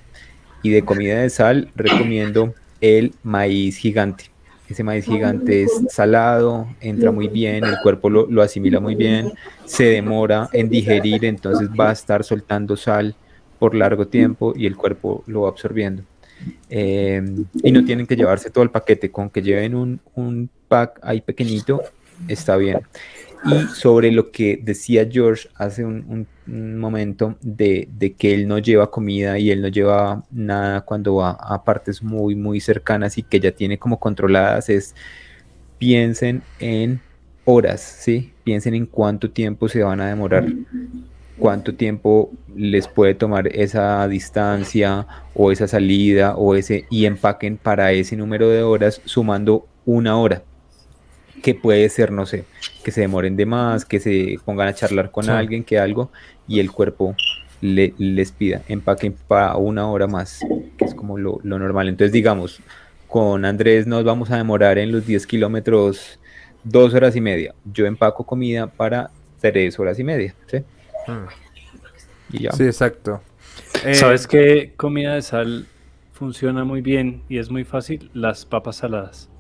Y de comida de sal recomiendo el maíz gigante. Ese maíz gigante es salado, entra muy bien, el cuerpo lo, asimila muy bien, se demora en digerir, entonces va a estar soltando sal por largo tiempo y el cuerpo lo va absorbiendo. Em, y no tienen que llevarse todo el paquete, con que lleven un, pack ahí pequeñito, está bien. Y sobre lo que decía George hace un momento de, que él no lleva comida y él no lleva nada cuando va a partes muy, muy cercanas y que ya tiene como controladas es piensen en horas, ¿sí? Piensen en cuánto tiempo se van a demorar, cuánto tiempo les puede tomar esa distancia o esa salida o ese y empaquen para ese número de horas sumando una hora que puede ser, no sé, que se demoren de más, que se pongan a charlar con alguien, que algo, y el cuerpo les pida empaquen para una hora más, que es como lo, normal. Entonces, digamos, con Andrés nos vamos a demorar en los 10 kilómetros dos horas y media. Yo empaco comida para tres horas y media. ¿sí? Mm. Sí, exacto. Eh, ¿Sabes que comida de sal funciona muy bien y es muy fácil? Las papas saladas.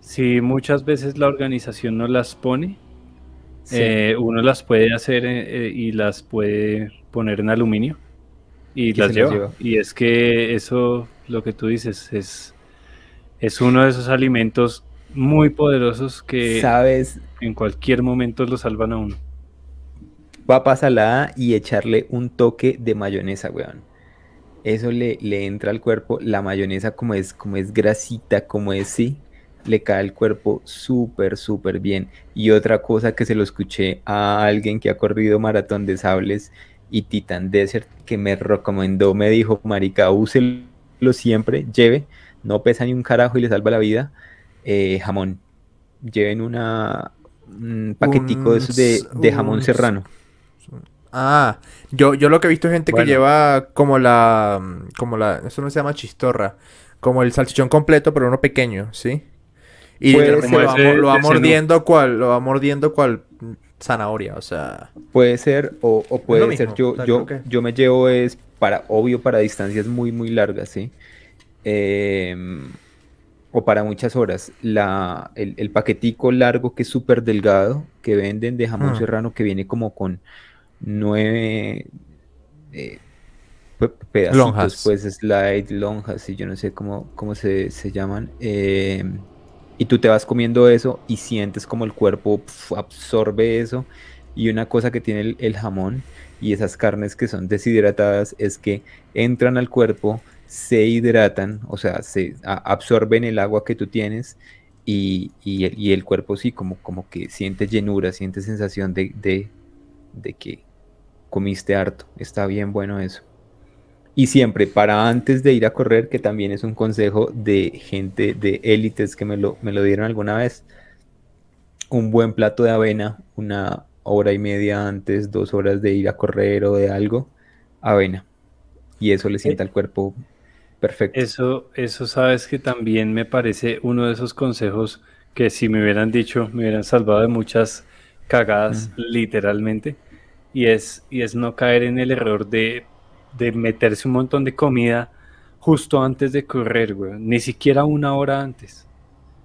Si muchas veces la organización no las pone, eh, uno las puede hacer eh, eh, y las puede poner en aluminio y Y es que eso, lo que tú dices, es, es uno de esos alimentos muy poderosos que sabes en cualquier momento lo salvan a uno. Papa salada y echarle un toque de mayonesa, weón. Eso le, entra al cuerpo. La mayonesa como es, como es grasita, como es, sí, le cae el cuerpo súper, súper bien. Y otra cosa que se lo escuché a alguien que ha corrido maratón de sables y Titan Desert, que me recomendó, me dijo, marica, úselo siempre, lleve, no pesa ni un carajo y le salva la vida, eh, jamón. Lleven una, un paquetico de, jamón serrano. Ah, yo, yo lo que he visto es gente que lleva como la, como la, eso no se llama chistorra, como el salchichón completo, pero uno pequeño, ¿sí? Y lo, va mordiendo cual, lo va mordiendo cual zanahoria, o sea. Puede ser, o, puede ser, yo, yo, yo me llevo es para, obvio, para distancias muy, muy largas, ¿sí? Em, o para muchas horas. La, el, paquetico largo que es súper delgado, que venden de jamón hmm. serrano, que viene como con nueve eh, pues slide, lonjas, y yo no sé cómo, cómo se, se llaman. Eh, y tú te vas comiendo eso y sientes como el cuerpo absorbe eso. Y una cosa que tiene el, jamón y esas carnes que son deshidratadas es que entran al cuerpo, se hidratan, o sea, se absorben el agua que tú tienes y, el, cuerpo sí, como, como que siente llenura, siente sensación de, de que comiste harto. Está bien bueno eso. Y siempre, para antes de ir a correr, que también es un consejo de gente de élites que me lo, dieron alguna vez, un buen plato de avena, una hora y media antes, dos horas de ir a correr o de algo, avena. Y eso le sienta al cuerpo perfecto. Eso, eso sabes que también me parece uno de esos consejos que si me hubieran dicho, me hubieran salvado de muchas cagadas, mm. literalmente. Y es, y es no caer en el error de de meterse un montón de comida justo antes de correr, Ni siquiera una hora antes.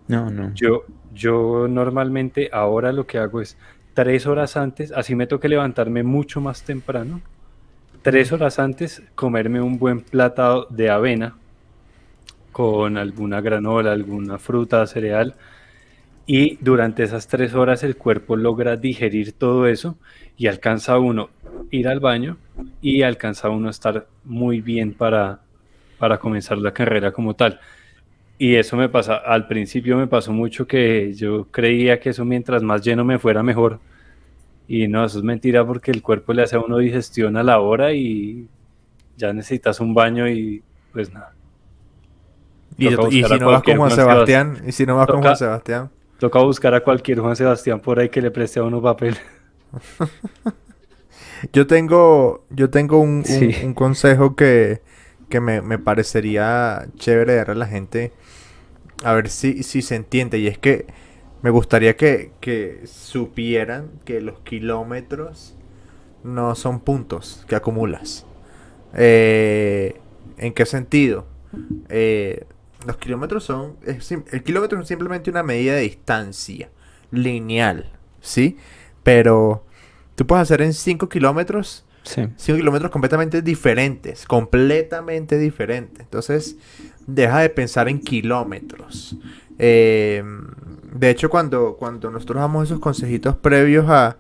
No, no. Yo, yo normalmente ahora lo que hago es tres horas antes, así me toque levantarme mucho más temprano. Tres horas antes, comerme un buen platado de avena con alguna granola, alguna fruta, cereal. Y durante esas tres horas el cuerpo logra digerir todo eso y alcanza uno ir al baño, y alcanza uno a estar muy bien para, para comenzar la carrera como tal. Y eso me pasa, al principio me pasó mucho que yo creía que eso mientras más lleno me fuera mejor. Y no, eso es mentira porque el cuerpo le hace a uno digestión a la hora y ya necesitas un baño y pues nada. Y, si no vas con Juan Sebastián, y si no vas toca, Sebastián. Toca buscar a cualquier Juan Sebastián por ahí que le preste a uno papel. Yo tengo, yo tengo un, consejo que, me, parecería chévere dar a la gente. A ver si, se entiende. Y es que me gustaría que, supieran que los kilómetros no son puntos que acumulas. Eh, ¿En qué sentido? Eh, los kilómetros son. el kilómetro es simplemente una medida de distancia lineal, ¿sí? Pero Tú puedes hacer en 5 kilómetros. 5 kilómetros completamente diferentes, completamente diferentes. Entonces, deja de pensar en kilómetros. Eh, de hecho, cuando, cuando nosotros damos esos consejitos previos a,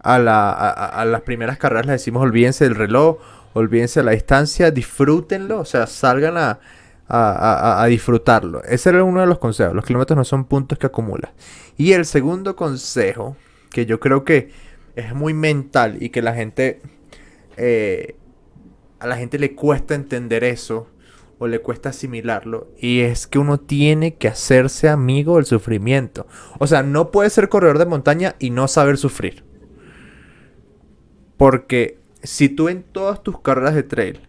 a, las primeras carreras, les decimos olvídense del reloj, olvídense de la distancia, disfrútenlo, o sea, salgan a, a, a, disfrutarlo. Ese era uno de los consejos. Los kilómetros no son puntos que acumulas. Y el segundo consejo, que yo creo que es muy mental y que la gente, eh, a la gente le cuesta entender eso o le cuesta asimilarlo. Y es que uno tiene que hacerse amigo del sufrimiento. O sea, no puede ser corredor de montaña y no saber sufrir. Porque si tú en todas tus carreras de trail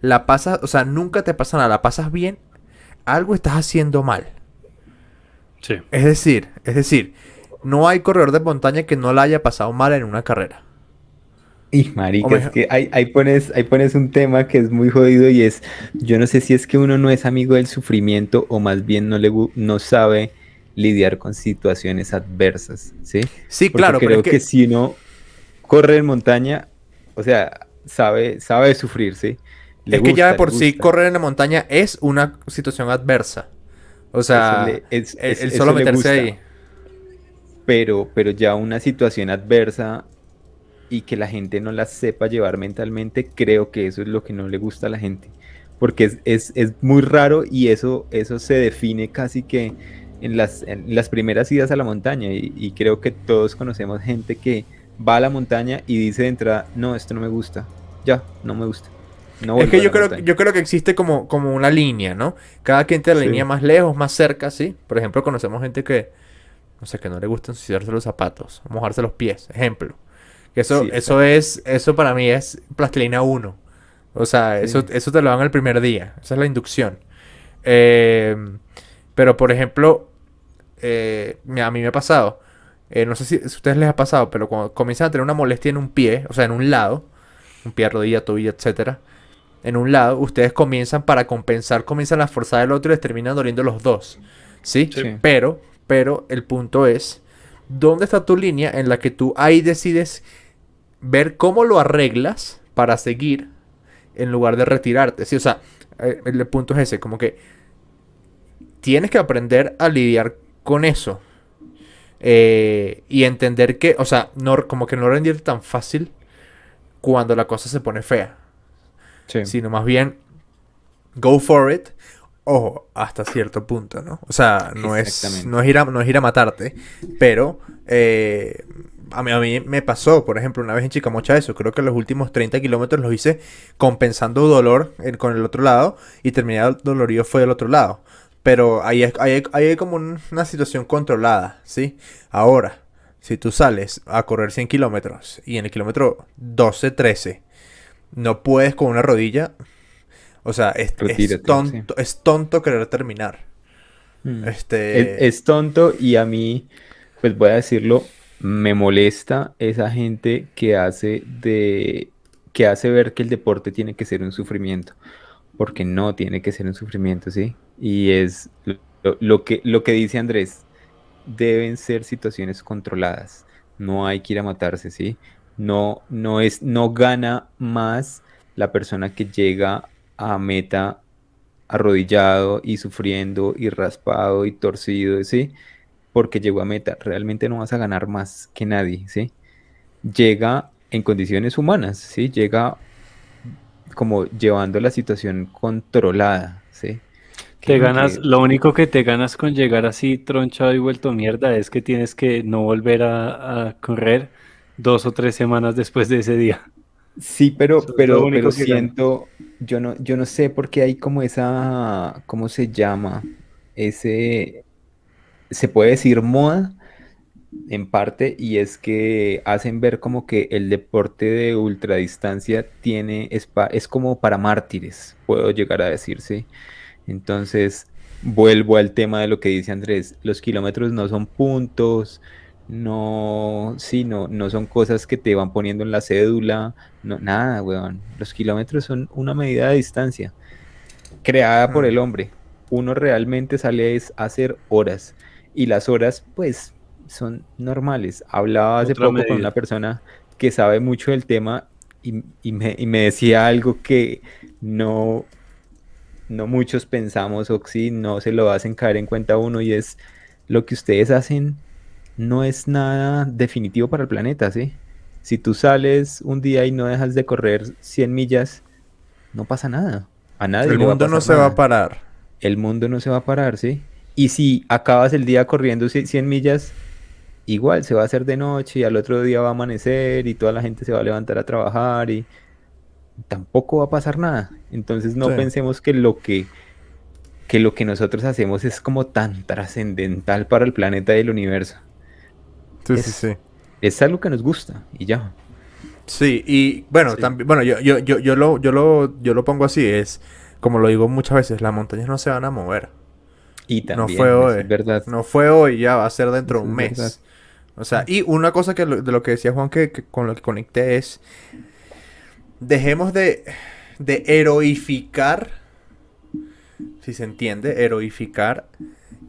la pasas, o sea, nunca te pasa nada, la pasas bien, algo estás haciendo mal. Sí. Es decir, es decir, no hay corredor de montaña que no la haya pasado mal en una carrera. Y marica, es que ahí, pones, ahí pones un tema que es muy jodido y es, yo no sé si es que uno no es amigo del sufrimiento o más bien no, le, no sabe lidiar con situaciones adversas, ¿sí? Sí, claro. Creo pero que... si no corre en montaña, o sea, sabe, sabe sufrir, ¿sí? es que ya de por sí correr en la montaña es una situación adversa. O sea, es, el, solo meterse ahí pero, ya una situación adversa y que la gente no la sepa llevar mentalmente, creo que eso es lo que no le gusta a la gente. Porque es, muy raro y eso, eso se define casi que en las, las primeras idas a la montaña. Y, creo que todos conocemos gente que va a la montaña y dice de entrada, no, esto no me gusta. Ya, no me gusta. No es que yo creo, yo creo que existe como, como una línea, ¿no? Cada quien tiene la línea más lejos, más cerca, ¿sí? Por ejemplo, conocemos gente que, no sé, que no le gusta ensuciarse los zapatos, mojarse los pies, ejemplo. Eso, eso es, eso para mí es plastilina 1. O sea, eso, te lo dan el primer día. Esa es la inducción. Em, pero, por ejemplo, eh, a mí me ha pasado. Eh, no sé si, a ustedes les ha pasado, pero cuando comienzan a tener una molestia en un pie, o sea, en un lado, un pie, rodilla, tobillo, etcétera, en un lado, ustedes comienzan para compensar, comienzan a forzar el otro y les terminan doliendo los dos. ¿Sí? sí. Pero pero el punto es, ¿dónde está tu línea en la que tú ahí decides ver cómo lo arreglas para seguir en lugar de retirarte? Sí, o sea, eh, el, punto es ese, como que tienes que aprender a lidiar con eso. Eh, y entender que, o sea, no, como que no rendir tan fácil cuando la cosa se pone fea. Sí. Sino más bien, go for it ojo, hasta cierto punto, ¿no? O sea, no es, no ir, a, no es ir a matarte, pero eh, a, mí, me pasó, por ejemplo, una vez en Chicamocha eso, creo que los últimos 30 kilómetros los hice compensando dolor con el otro lado y terminé dolorido fue del otro lado. Pero ahí, ahí hay como una situación controlada, ¿sí? Ahora, si tú sales a correr 100 kilómetros y en el kilómetro 12, 13, no puedes con una rodilla, o sea, es, tonto, es tonto querer terminar. Mm. Este... Es, tonto y a mí, pues voy a decirlo, me molesta esa gente que hace de que hace ver que el deporte tiene que ser un sufrimiento, porque no tiene que ser un sufrimiento, ¿sí? Y es lo, que, lo que dice Andrés, deben ser situaciones controladas, no hay que ir a matarse, ¿sí? No, no, es, no gana más la persona que llega a Meta arrodillado y sufriendo y raspado y torcido, ¿sí? Porque llegó a meta. Realmente no vas a ganar más que nadie, ¿sí? Llega en condiciones humanas, ¿sí? Llega como llevando la situación controlada, ¿sí? Te ganas, lo único que te ganas con llegar así tronchado y vuelto mierda es que tienes que no volver a correr dos o tres semanas después de ese día. Sí, pero, pero, siento, yo no, yo no sé por qué hay como esa, ¿cómo se llama? Ese, se puede decir moda en parte y es que hacen ver como que el deporte de ultradistancia tiene, es, es como para mártires, puedo llegar a decirse. ¿sí? Entonces, vuelvo al tema de lo que dice Andrés, los kilómetros no son puntos, no, sí, no, son cosas que te van poniendo en la cédula, no, nada, weón. Los kilómetros son una medida de distancia creada por mm. el hombre. Uno realmente sale a hacer horas y las horas, pues, son normales. Hablaba hace poco con una persona que sabe mucho del tema y, me, me decía algo que no, no muchos pensamos o si no se lo hacen caer en cuenta uno y es lo que ustedes hacen no es nada definitivo para el planeta, ¿sí? Si tú sales un día y no dejas de correr 100 millas, no pasa nada. A nadie. El mundo no se va a parar. El mundo no se va a parar, ¿sí? Y si acabas el día corriendo 100 millas, igual se va a hacer de noche y al otro día va a amanecer y toda la gente se va a levantar a trabajar y tampoco va a pasar nada. Entonces no pensemos que lo que que lo que nosotros hacemos es como tan trascendental para el planeta y el universo. Sí, es, sí, Es algo que nos gusta y ya. Sí, y bueno, también, bueno, yo, yo, yo, lo, yo yo lo pongo así, es como lo digo muchas veces, las montañas no se van a mover. Y también, no fue hoy, es verdad. no fue hoy, ya va a ser dentro de un mes. O sea, y una cosa que de lo que decía Juan que, con lo que conecté es dejemos de, de heroificar, si se entiende, heroificar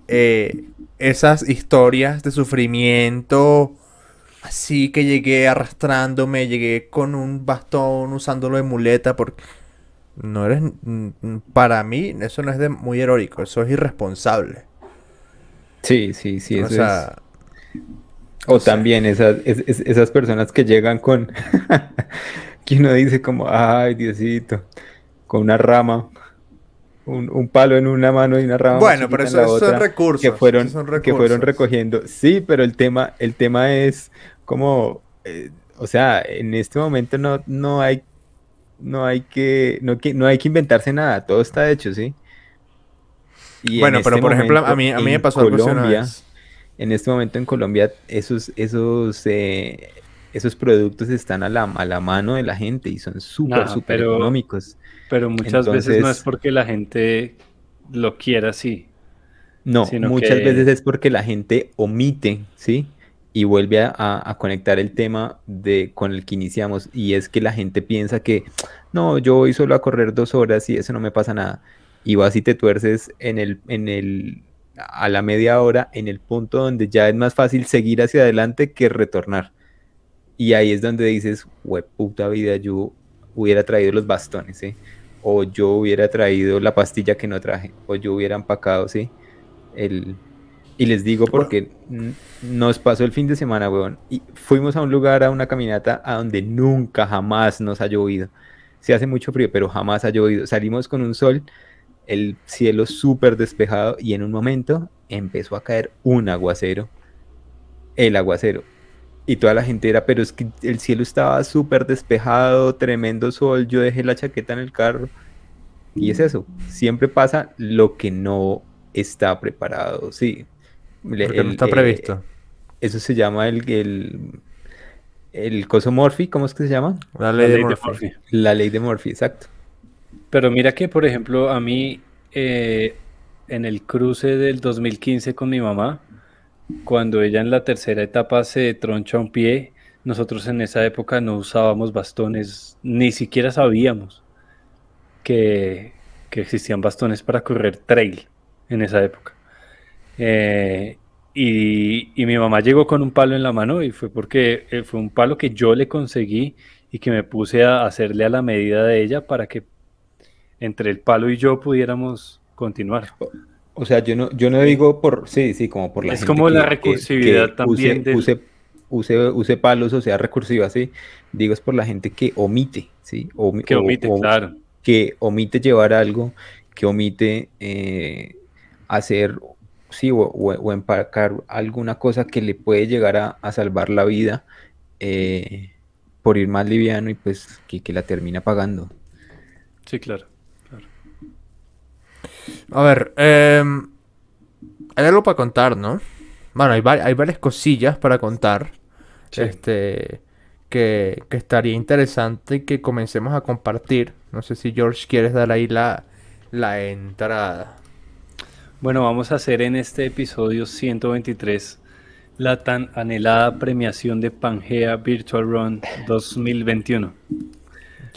eh, esas historias de sufrimiento, así que llegué arrastrándome, llegué con un bastón usándolo de muleta, porque no eres, mm, mm, para mí eso no es de muy heroico, eso es irresponsable. Sí, sí, sí, o O, también esas, esas personas que llegan con, que uno dice como, ay, Diosito, con una rama un, palo en una mano y una rama bueno, en otra, son recursos, que fueron, son recursos. que fueron recogiendo. Sí, pero el tema, el tema es como, eh, o sea, en este momento no, no hay, no hay que, no, que, no hay que inventarse nada, todo está hecho, ¿sí? bueno, pero este por ejemplo, a mí, me pasó Colombia, en este momento en Colombia, esos, esos eh, esos productos están a la, a la mano de la gente y son súper, super económicos. Pero muchas veces no es porque la gente lo quiera así. No, muchas veces es porque la gente omite, ¿sí? Y vuelve a, conectar el tema de, con el que iniciamos. Y es que la gente piensa que, no, yo voy solo a correr dos horas y eso no me pasa nada. Y vas y te tuerces en el, en el, a la media hora en el punto donde ya es más fácil seguir hacia adelante que retornar. Y ahí es donde dices, we puta vida, yo hubiera traído los bastones, ¿sí? O yo hubiera traído la pastilla que no traje, o yo hubiera empacado, ¿sí? Y les digo porque nos pasó el fin de semana, weón. Y fuimos a un lugar, a una caminata, a donde nunca, jamás nos ha llovido. Se hace mucho frío, pero jamás ha llovido. Salimos con un sol, el cielo súper despejado, y en un momento empezó a caer un aguacero. El aguacero y toda la gente era, pero es que el cielo estaba súper despejado, tremendo sol, yo dejé la chaqueta en el carro. Y es eso, siempre pasa lo que no está preparado, sí. Porque no está eh, previsto. eso se llama el, el, coso Morphy, ¿cómo es que se llama? La ley, de, morfi. La ley de morfi, exacto. Pero mira que, por ejemplo, a mí eh, en el cruce del 2015 con mi mamá, cuando ella en la tercera etapa se troncha un pie, nosotros en esa época no usábamos bastones, ni siquiera sabíamos que, existían bastones para correr trail en esa época. Eh, y, y, mi mamá llegó con un palo en la mano y fue porque eh, fue un palo que yo le conseguí y que me puse a hacerle a la medida de ella para que entre el palo y yo pudiéramos continuar. O sea, yo no, yo no digo por, sí, sí, como por la... Es gente como que, la recursividad también. Use, use, palos o sea recursiva, sí. Digo, es por la gente que omite, sí. que omite, claro. Que omite llevar algo, que omite eh, hacer, sí, o, empacar alguna cosa que le puede llegar a, salvar la vida eh, por ir más liviano y pues que la termina pagando. Sí, claro. A ver, em, hay algo para contar, ¿no? Bueno, hay, varias cosillas para contar. Este. Que, estaría interesante que comencemos a compartir. No sé si George quieres dar ahí la, la entrada. Bueno, vamos a hacer en este episodio 123 la tan anhelada premiación de Pangea Virtual Run 2021.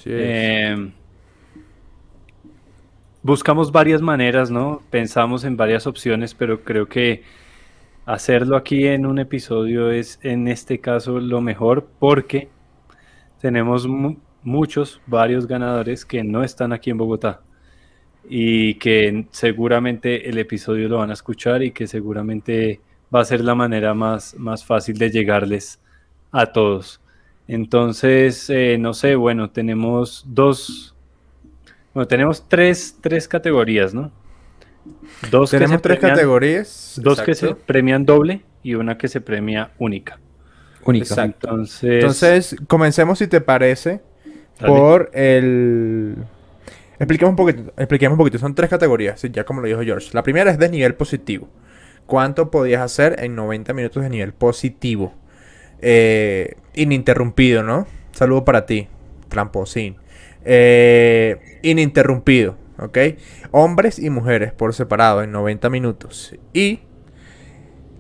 Sí buscamos varias maneras, ¿no? Pensamos en varias opciones, pero creo que hacerlo aquí en un episodio es en este caso lo mejor porque tenemos muchos, varios ganadores que no están aquí en Bogotá y que seguramente el episodio lo van a escuchar y que seguramente va a ser la manera más, más fácil de llegarles a todos. Entonces, eh, no sé, bueno, tenemos dos bueno, tenemos tres, tres categorías, ¿no? Dos tenemos tres categorías. Dos que se premian doble y una que se premia única. Única. Exacto. Entonces, comencemos si te parece por el... Expliquemos un, poquito, expliquemos un poquito, son tres categorías, ya como lo dijo George. La primera es de nivel positivo. ¿Cuánto podías hacer en 90 minutos de nivel positivo? Eh, ininterrumpido, ¿no? Saludo para ti, Tramposín. Eh, ininterrumpido, ¿ok? Hombres y mujeres por separado en 90 minutos. Y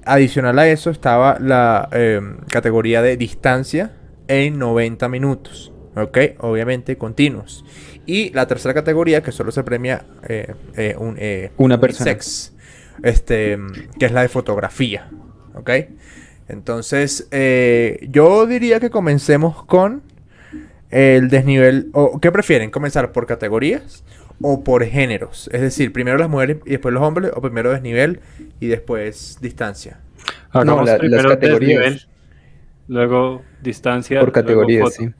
adicional a eso estaba la em, categoría de distancia en 90 minutos, ¿ok? Obviamente continuos. Y la tercera categoría que solo se premia eh, eh, una persona. Sex, este, em, que es la de fotografía, ¿ok? Entonces, yo diría que comencemos con el desnivel, o qué prefieren, comenzar por categorías o por géneros, es decir, primero las mujeres y después los hombres, o primero desnivel y después distancia. no, primero categorías. luego distancia. Por categorías, sí.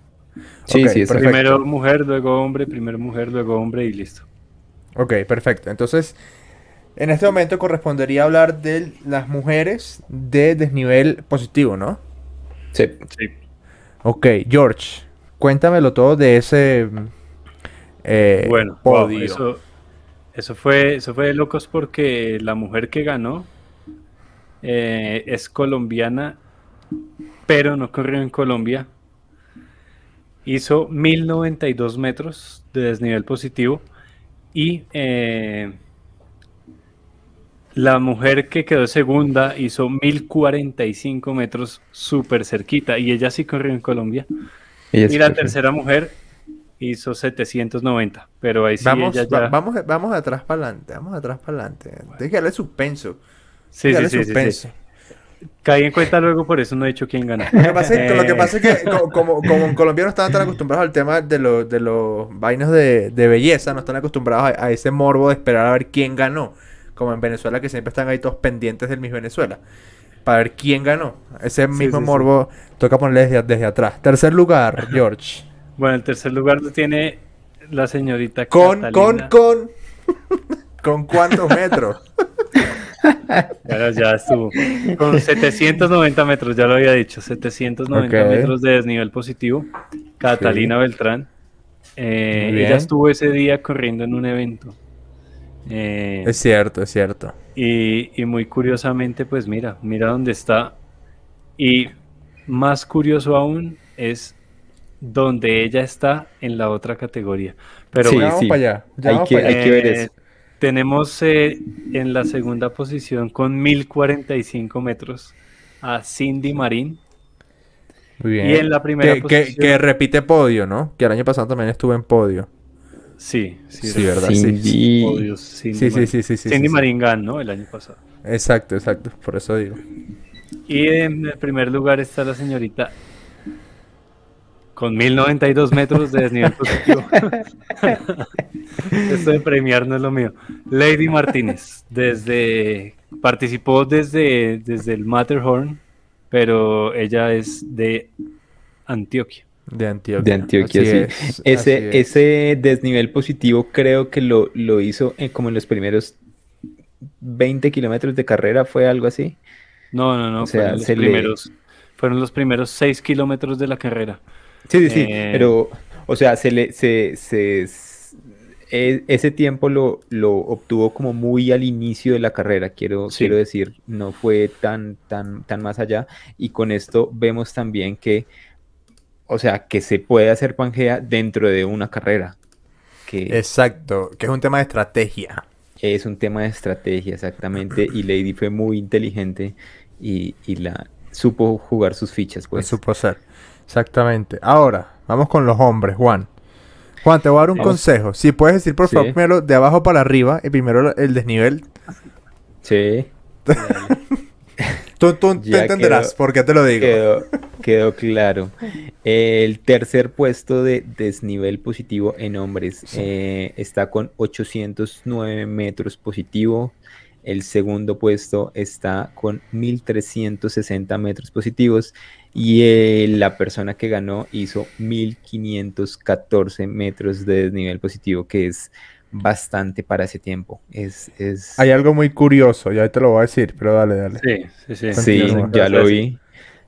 Sí, sí, perfecto. Primero mujer, luego hombre, primero mujer, luego hombre y listo. Ok, perfecto. Entonces, en este momento correspondería hablar de las mujeres de desnivel positivo, ¿no? sí. Ok, George. Cuéntamelo todo de ese eh, bueno, podio. eso, fue, eso fue de locos porque la mujer que ganó eh, es colombiana, pero no corrió en Colombia. Hizo 1092 metros de desnivel positivo y eh, la mujer que quedó segunda hizo 1045 metros súper cerquita y ella sí corrió en Colombia y la tercera mujer hizo 790, pero ahí sí vamos, ya... vamos, vamos atrás para adelante, vamos atrás para adelante. Déjale suspenso. Sí, sí, sí, suspenso. Caí en cuenta luego, por eso no he dicho quién ganó. Lo que pasa, es, que, eh. como en que como, estaban tan acostumbrados al tema de, los de los vainos de, belleza, no están acostumbrados a, ese morbo de esperar a ver quién ganó. Como en Venezuela, que siempre están ahí todos pendientes del Miss Venezuela para ver quién ganó. Ese mismo morbo toca ponerle desde, atrás. Tercer lugar, George. bueno, el tercer lugar lo tiene la señorita. Con, Catalina. con, con. ¿Con cuántos metros? ya estuvo. Con 790 metros, ya lo había dicho, 790 metros de desnivel positivo. Catalina Beltrán. Eh, ella estuvo ese día corriendo en un evento. Eh, es cierto, es cierto. Y, muy curiosamente, pues mira, mira dónde está. Y más curioso aún es dónde ella está en la otra categoría. Pero bueno, hay, que, ver eso. Eh, tenemos eh, en la segunda posición con 1045 metros a Cindy Marín. Muy bien. Y en la primera que, posición... repite podio, ¿no? Que el año pasado también estuve en podio. Sí, sí, sí ¿verdad? Cindy... sí, sí, sí, sí, sí, Cindy Maringán, ¿no? El año pasado. Exacto, exacto, por eso digo. Y en el primer lugar está la señorita con 1092 metros de desnivel positivo. Esto de premiar no es lo mío. Lady Martínez, desde participó desde, desde el Matterhorn, pero ella es de Antioquia. De Antioquia. ese, ese desnivel positivo creo que lo, hizo como en los primeros 20 kilómetros de carrera, ¿fue algo así? No, no, no. fueron, los primeros, fueron los primeros 6 kilómetros de la carrera. Sí, sí, sí. Eh, pero, o sea, se le, e, ese tiempo lo, lo obtuvo como muy al inicio de la carrera, quiero, decir, no fue tan, tan, tan más allá. Y con esto vemos también que o sea, que se puede hacer Pangea dentro de una carrera. Exacto, que es un tema de estrategia. Es un tema de estrategia, exactamente. Y Lady fue muy inteligente y, la supo jugar sus fichas, pues. supo hacer. Exactamente. Ahora, vamos con los hombres, Juan. Juan, te voy a dar un consejo. Si puedes decir, por favor, primero de abajo para arriba y primero el desnivel. Sí. Tú, tú, entenderás por qué te lo digo. Quedó, claro. El tercer puesto de desnivel positivo en hombres eh, está con 809 metros positivo. El segundo puesto está con 1360 metros positivos y eh, la persona que ganó hizo 1514 metros de desnivel positivo, que es bastante para ese tiempo. Es, es... Hay algo muy curioso, ya te lo voy a decir, pero dale, dale. Sí, sí, sí. sí ya lo vi,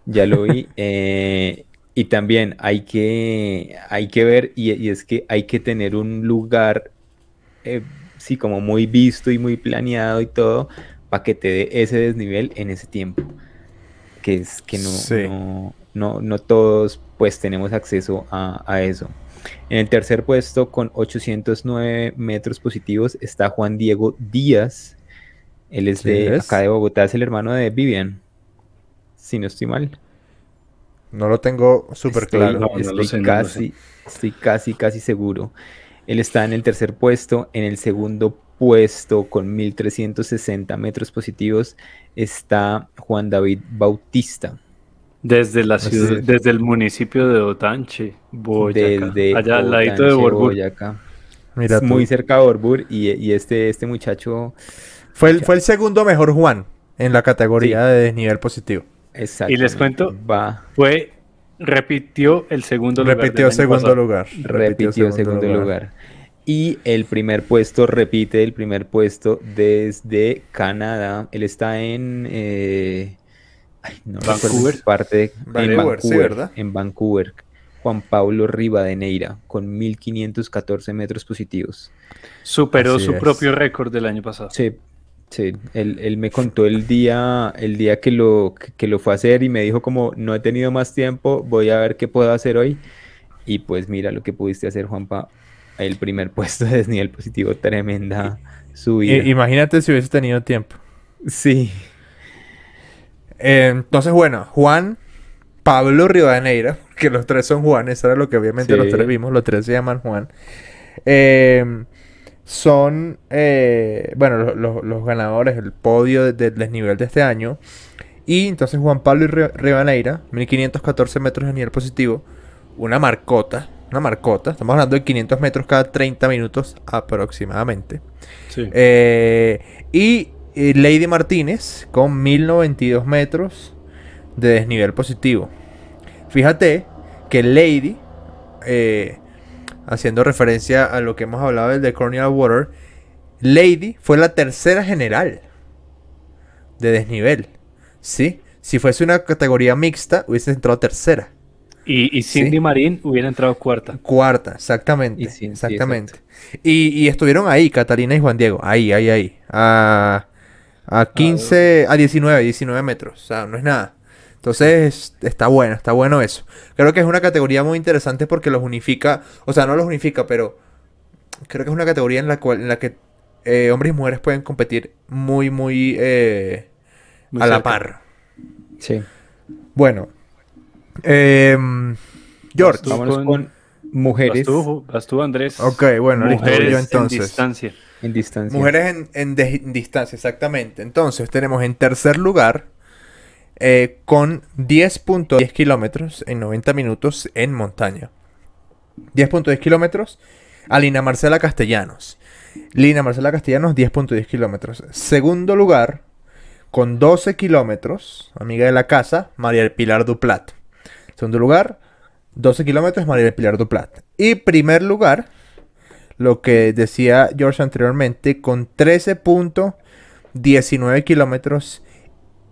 ya lo vi. Eh, y también hay que, hay que ver, y, es que hay que tener un lugar, eh, sí, como muy visto y muy planeado y todo, para que te dé ese desnivel en ese tiempo. Que es que no, no, no, todos pues tenemos acceso a eso. En el tercer puesto, con 809 metros positivos, está Juan Diego Díaz. Él es de acá de Bogotá, es el hermano de Vivian. Si no estoy mal. No lo tengo súper claro. estoy, casi, estoy casi, casi seguro. Él está en el tercer puesto. En el segundo puesto, con 1360 metros positivos, está Juan David Bautista. Desde la ciudad, desde el municipio de Otanche, Boyacá. allá al ladito de Borbur. Mira es muy cerca de Borbur y, este, este muchacho... Fue el, fue el, segundo mejor Juan en la categoría de nivel positivo. Exacto. Y les cuento, Va. fue repitió el segundo lugar. Repitió segundo lugar. Repitió, segundo, lugar. Y el primer puesto, repite el primer puesto desde Canadá. Él está en eh, ay, no Parte en Vancouver, En Vancouver, Juan Pablo Rivadeneira, con 1514 metros positivos. Superó su propio récord del año pasado. Sí, sí. Él, me contó el día, el día que lo, que lo fue a hacer y me dijo como no he tenido más tiempo, voy a ver qué puedo hacer hoy. Y pues mira lo que pudiste hacer, Juanpa. El primer puesto de desnivel positivo, tremenda subida. imagínate si hubiese tenido tiempo. Sí. Eh, entonces, bueno, Juan, Pablo Rivadeneira, que los tres son Juan, eso era lo que obviamente los tres vimos, los tres se llaman Juan. Eh, son, eh, bueno, los, ganadores, el podio del desnivel de este año. Y entonces Juan Pablo y Rivadeneira, 1514 metros de nivel positivo, una marcota, una marcota, estamos hablando de 500 metros cada 30 minutos aproximadamente. Sí. y Lady Martínez con 1092 metros de desnivel positivo. Fíjate que Lady, eh, haciendo referencia a lo que hemos hablado del de Corneal Water, Lady fue la tercera general de desnivel. ¿Sí? Si fuese una categoría mixta, hubiese entrado tercera. Y, Cindy Marín hubiera entrado cuarta. Cuarta, exactamente. Y exactamente. Y, estuvieron ahí, Catalina y Juan Diego. Ahí, ahí, ahí. Ah, a 15, ah, a, 19, 19 metros. O sea, no es nada. Entonces, está bueno, está bueno eso. Creo que es una categoría muy interesante porque los unifica, o sea, no los unifica, pero creo que es una categoría en la cual en la que eh, hombres y mujeres pueden competir muy, muy, eh, a la par. Sí. Bueno. Em, George. con, mujeres. Vas tú, Andrés. Ok, bueno, mujeres yo entonces. En distancia. Mujeres en, distancia, exactamente. Entonces tenemos en tercer lugar eh, con 10.10 kilómetros en 90 minutos en montaña. 10.10 kilómetros a Lina Marcela Castellanos. Lina Marcela Castellanos, 10.10 kilómetros. Segundo lugar, con 12 kilómetros, amiga de la casa, María del Pilar Duplat. Segundo lugar, 12 kilómetros, María del Pilar Duplat. Y primer lugar, lo que decía George anteriormente, con 13.19 kilómetros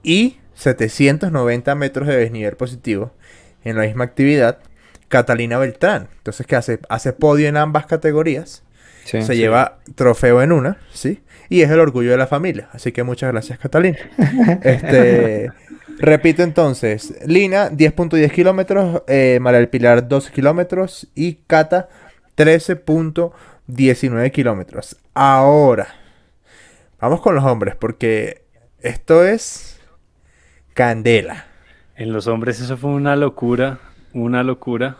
y 790 metros de desnivel positivo en la misma actividad, Catalina Beltrán. Entonces, que hace? Hace podio en ambas categorías. se lleva trofeo en una, ¿sí? Y es el orgullo de la familia. Así que muchas gracias, Catalina. este, repito entonces, Lina, 10.10 kilómetros, eh, María del Pilar, 12 kilómetros y Cata, 13.19 kilómetros. Ahora, vamos con los hombres, porque esto es candela. En los hombres eso fue una locura, una locura.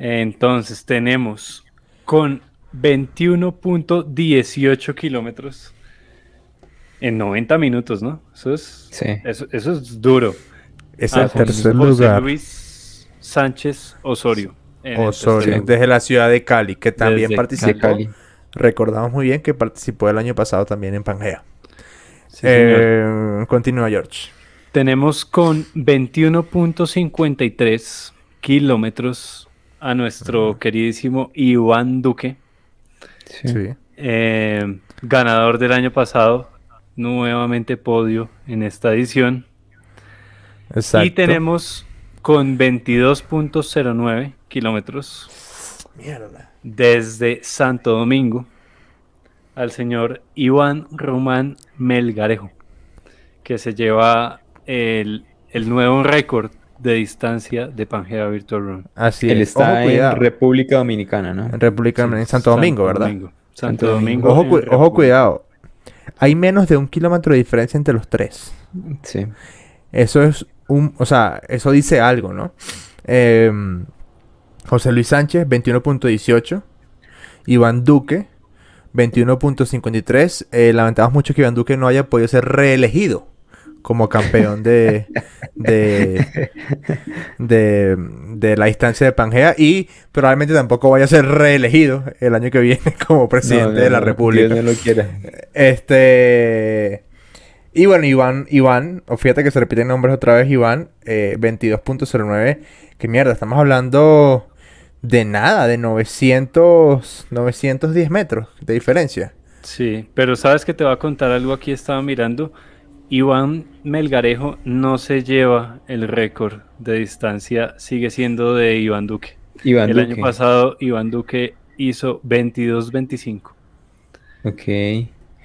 Entonces tenemos con 21.18 kilómetros en 90 minutos, ¿no? Eso es, es duro. Es el tercer José Luis Sánchez Osorio desde la ciudad de Cali, que también participó. Recordamos muy bien que participó el año pasado también en Pangea. Eh, continúa, George. Tenemos con 21.53 kilómetros a nuestro queridísimo Iván Duque. Eh, ganador del año pasado, nuevamente podio en esta edición. Y tenemos con 22.09 kilómetros. Desde Santo Domingo al señor Iván Román Melgarejo, que se lleva el, nuevo récord de distancia de Pangea Virtual Run. Así Él está República Dominicana, ¿no? República Dominicana, en Santo, Domingo, ¿verdad? Santo, Domingo. Ojo, cuidado. Hay menos de un kilómetro de diferencia entre los tres. Sí. Eso es un. O sea, eso dice algo, ¿no? Eh, José Luis Sánchez, 21.18. Iván Duque, 21.53. Eh, lamentamos mucho que Iván Duque no haya podido ser reelegido como campeón de, de, de, la distancia de Pangea y probablemente tampoco vaya a ser reelegido el año que viene como presidente de la República. no lo Este... Y bueno, Iván, Iván, fíjate que se repiten nombres otra vez, Iván, 22.09, eh, que mierda, estamos hablando de nada, de 900, 910 metros de diferencia. Sí, pero sabes que te va a contar algo aquí, estaba mirando. Iván Melgarejo no se lleva el récord de distancia, sigue siendo de Iván Duque. Iván el año pasado Iván Duque hizo 22-25. Ok.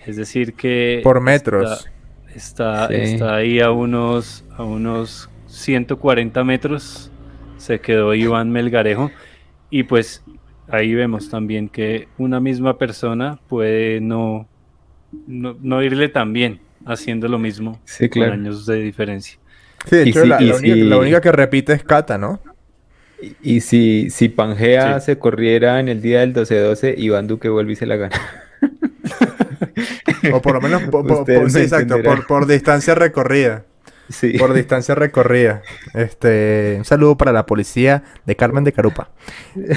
Es decir que... Por metros. Está, ahí a unos, a unos 140 metros. Se quedó Iván Melgarejo. Y pues ahí vemos también que una misma persona puede no, no, irle tan bien haciendo lo mismo con años de diferencia. Sí, la, única, que repite es Kata, ¿no? Y, si, si Pangea se corriera en el día del 12-12, Iván Duque vuelve y se la gana. o por lo menos, por, por distancia recorrida. Por distancia recorrida. Este, un saludo para la policía de Carmen de Carupa.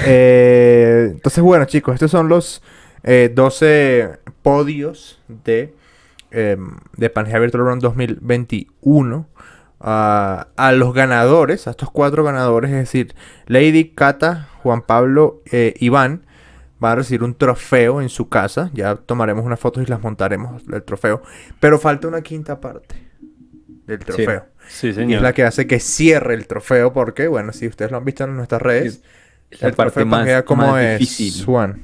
Eh, entonces, bueno, chicos, estos son los 12 eh, podios de, em, de Pangea Virtual Run 2021. Ah, a los ganadores, a estos cuatro ganadores, es decir, Lady, Cata, Juan Pablo, eh, Iván, Van a recibir un trofeo en su casa. Ya tomaremos unas fotos y las montaremos el trofeo. Pero falta una quinta parte. ...el trofeo. Sí, señor. es la que hace que cierre el trofeo porque, bueno, si ustedes lo han visto en nuestras redes, el parte trofeo como es difícil. Swan.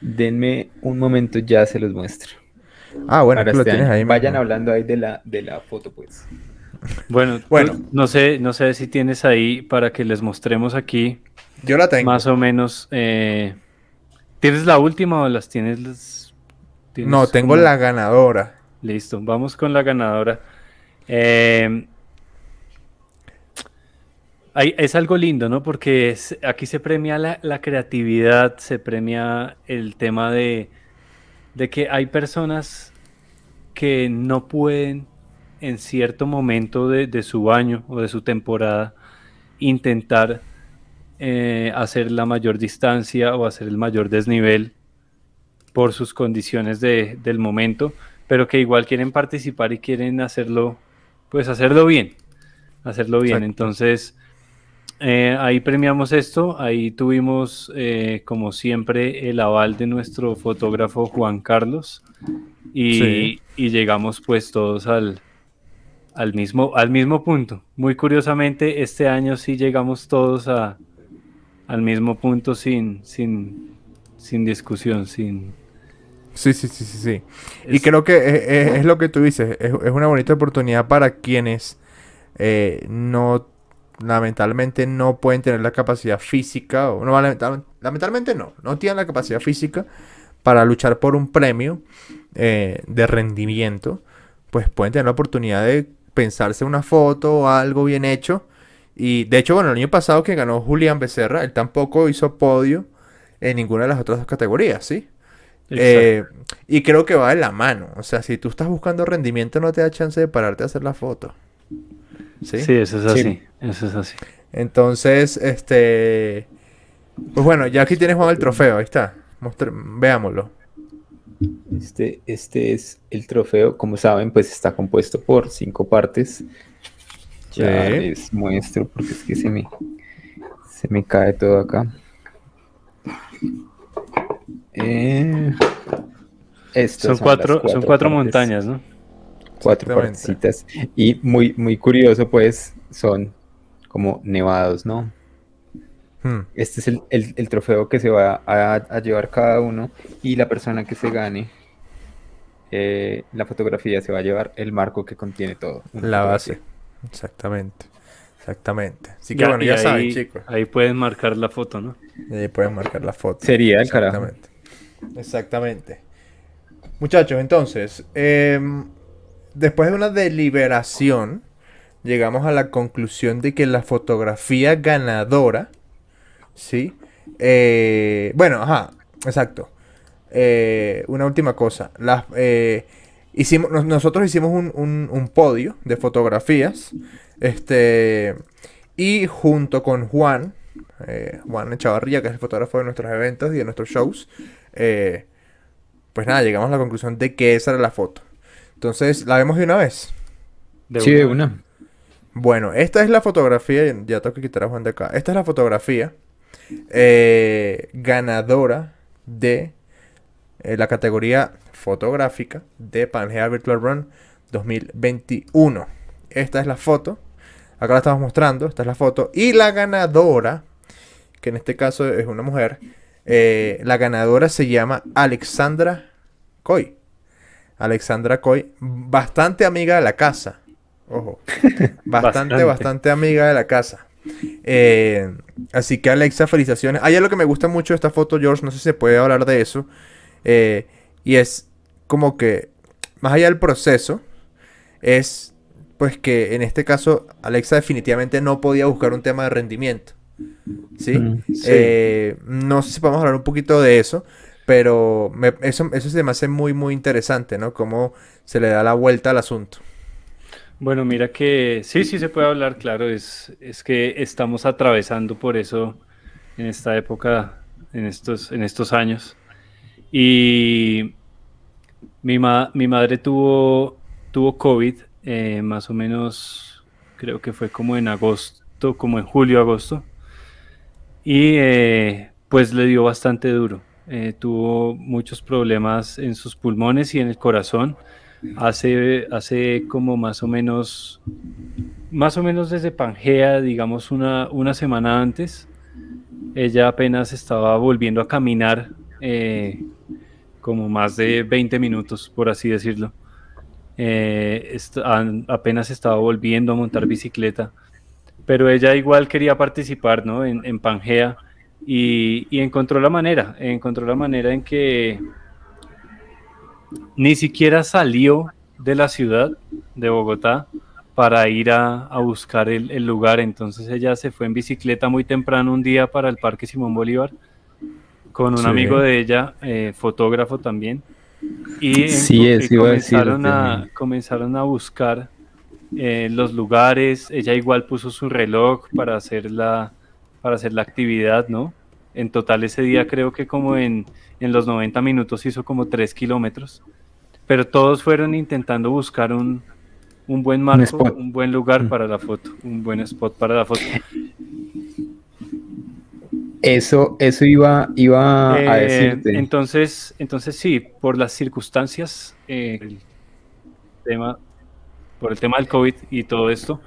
Denme un momento, ya se los muestro. Ah, bueno, este tienes ahí. Vayan hablando ahí de la, de la foto, pues. Bueno, no, sé, no sé si tienes ahí para que les mostremos aquí. Yo la tengo. Más o menos. Eh, ¿Tienes la última o las tienes? no, tengo la ganadora. Listo, vamos con la ganadora. Em, es algo lindo, ¿no? Porque aquí se premia la, creatividad, se premia el tema de, que hay personas que no pueden en cierto momento de, su año o de su temporada intentar eh, hacer la mayor distancia o hacer el mayor desnivel por sus condiciones de, del momento, pero que igual quieren participar y quieren hacerlo pues hacerlo bien, hacerlo bien. Entonces, eh, ahí premiamos esto, ahí tuvimos eh, como siempre el aval de nuestro fotógrafo Juan Carlos y, llegamos pues todos al, mismo, al mismo punto. Muy curiosamente, este año sí llegamos todos al mismo punto sin, sin, sin discusión, sin, Sí, sí, sí, sí, sí. Y creo que eh, eh, es, lo que tú dices, es, una bonita oportunidad para quienes eh, no, lamentablemente no pueden tener la capacidad física, o no, lamentablemente, no, no tienen la capacidad física para luchar por un premio de rendimiento, pues pueden tener la oportunidad de pensarse una foto o algo bien hecho. Y de hecho, bueno, el año pasado que ganó Julián Becerra, él tampoco hizo podio en ninguna de las otras dos categorías, ¿sí? Eh, y creo que va de la mano. O sea, si tú estás buscando rendimiento, no te da chance de pararte a hacer la foto. Sí, eso es así. Entonces, este. Pues bueno, ya aquí tienes el trofeo, ahí está. Veámoslo. Este, este es el trofeo, como saben, pues está compuesto por cinco partes. Ya les muestro porque es que se me, se me cae todo acá. Eh, son, cuatro, cuatro montañas, ¿no? Cuatro partecitas. Y muy, muy curioso, pues, son como nevados, ¿no? Hmm. Este es el, trofeo que se va a, llevar cada uno y la persona que se gane eh, la fotografía se va a llevar el marco que contiene todo. La base, exactamente. Exactamente. Así que bueno, ya ahí, saben, chicos. Ahí pueden marcar la foto, ¿no? pueden marcar la foto. Sería el carajo. Exactamente. Exactamente. Muchachos, entonces, em, después de una deliberación, llegamos a la conclusión de que la fotografía ganadora, ¿sí? Eh, bueno, ajá, exacto. Eh, una última cosa. Las, eh, hicimos, nosotros hicimos un, podio de fotografías. Este. Y junto con Juan, Juan Echavarría, que es el fotógrafo de nuestros eventos y de nuestros shows, eh, pues nada, llegamos a la conclusión de que esa era la foto. Entonces, ¿la vemos de una vez? sí, de una. Bueno, esta es la fotografía, ya tengo que quitar a Juan de acá. Esta es la fotografía eh, ganadora de eh, la categoría fotográfica de Pangea Virtual Run 2021. Esta es la foto. Acá la estamos mostrando, esta es la foto. Y la ganadora, que en este caso es una mujer, eh, la ganadora se llama Alexandra Coy. Alexandra Coy, bastante amiga de la casa. Ojo. Bastante, bastante, amiga de la casa. Eh, así que Alexa, felicitaciones. Hay lo que me gusta mucho de esta foto, George, no sé si se puede hablar de eso. Eh, y es como que, más allá del proceso, es pues que en este caso Alexa definitivamente no podía buscar un tema de rendimiento. ¿sí? Mm, eh, no sé si podemos hablar un poquito de eso, pero eso, eso se me hace muy, muy interesante, ¿no? Cómo se le da la vuelta al asunto. Bueno, mira que sí, sí se puede hablar, claro, es, es que estamos atravesando por eso en esta época, en estos, en estos años. Y mi, mi madre tuvo, tuvo COVID eh, más o menos, creo que fue como en agosto, como en julio, agosto y eh, pues le dio bastante duro. Eh, tuvo muchos problemas en sus pulmones y en el corazón. Hace, como más o menos, más o menos desde Pangea, digamos una, semana antes, ella apenas estaba volviendo a caminar eh, como más de 20 minutos, por así decirlo. apenas estaba volviendo a montar bicicleta pero ella igual quería participar en, Pangea y, y, encontró la manera, encontró la manera en que ni siquiera salió de la ciudad de Bogotá para ir a, buscar el, lugar, entonces ella se fue en bicicleta muy temprano un día para el Parque Simón Bolívar con un amigo de ella, eh, fotógrafo también. Y, es, y comenzaron, a, comenzaron a buscar eh, los lugares, ella igual puso su reloj para hacer la, para hacer la actividad, ¿no? En total ese día creo que como en, en los 90 minutos hizo como 3 kilómetros, pero todos fueron intentando buscar un, un buen marco, un, buen lugar mm. para la foto, un buen spot para la foto. Eso, eso iba, iba a eh, decirte. Entonces, entonces sí, por las circunstancias, eh, el tema por el tema del COVID y todo esto,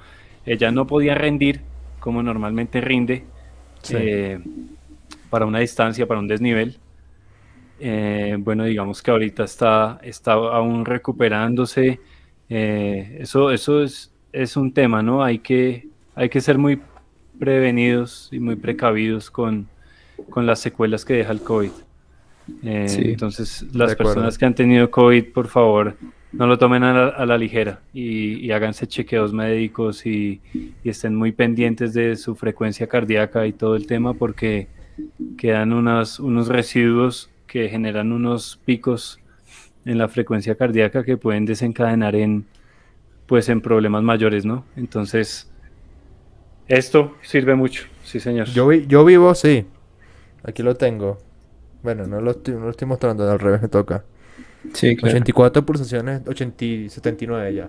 ella no podía rendir como normalmente rinde eh, para una distancia, para un desnivel. Eh, bueno, digamos que ahorita está, está aún recuperándose. Eh, eso eso es, es, un tema, ¿no? Hay que, hay que ser muy prevenidos y muy precavidos con, con las secuelas que deja el COVID. entonces, las personas que han tenido COVID, por favor, no lo tomen a la, ligera y, háganse chequeos médicos y, estén muy pendientes de su frecuencia cardíaca y todo el tema porque quedan unas, unos residuos que generan unos picos en la frecuencia cardíaca que pueden desencadenar en pues en problemas mayores, ¿no? Entonces, esto sirve mucho, sí señor. Yo, vi, yo vivo, sí. Aquí lo tengo. Bueno, no lo, no lo estoy mostrando, al revés me toca. Sí, 84 pulsaciones, 80, 79 ya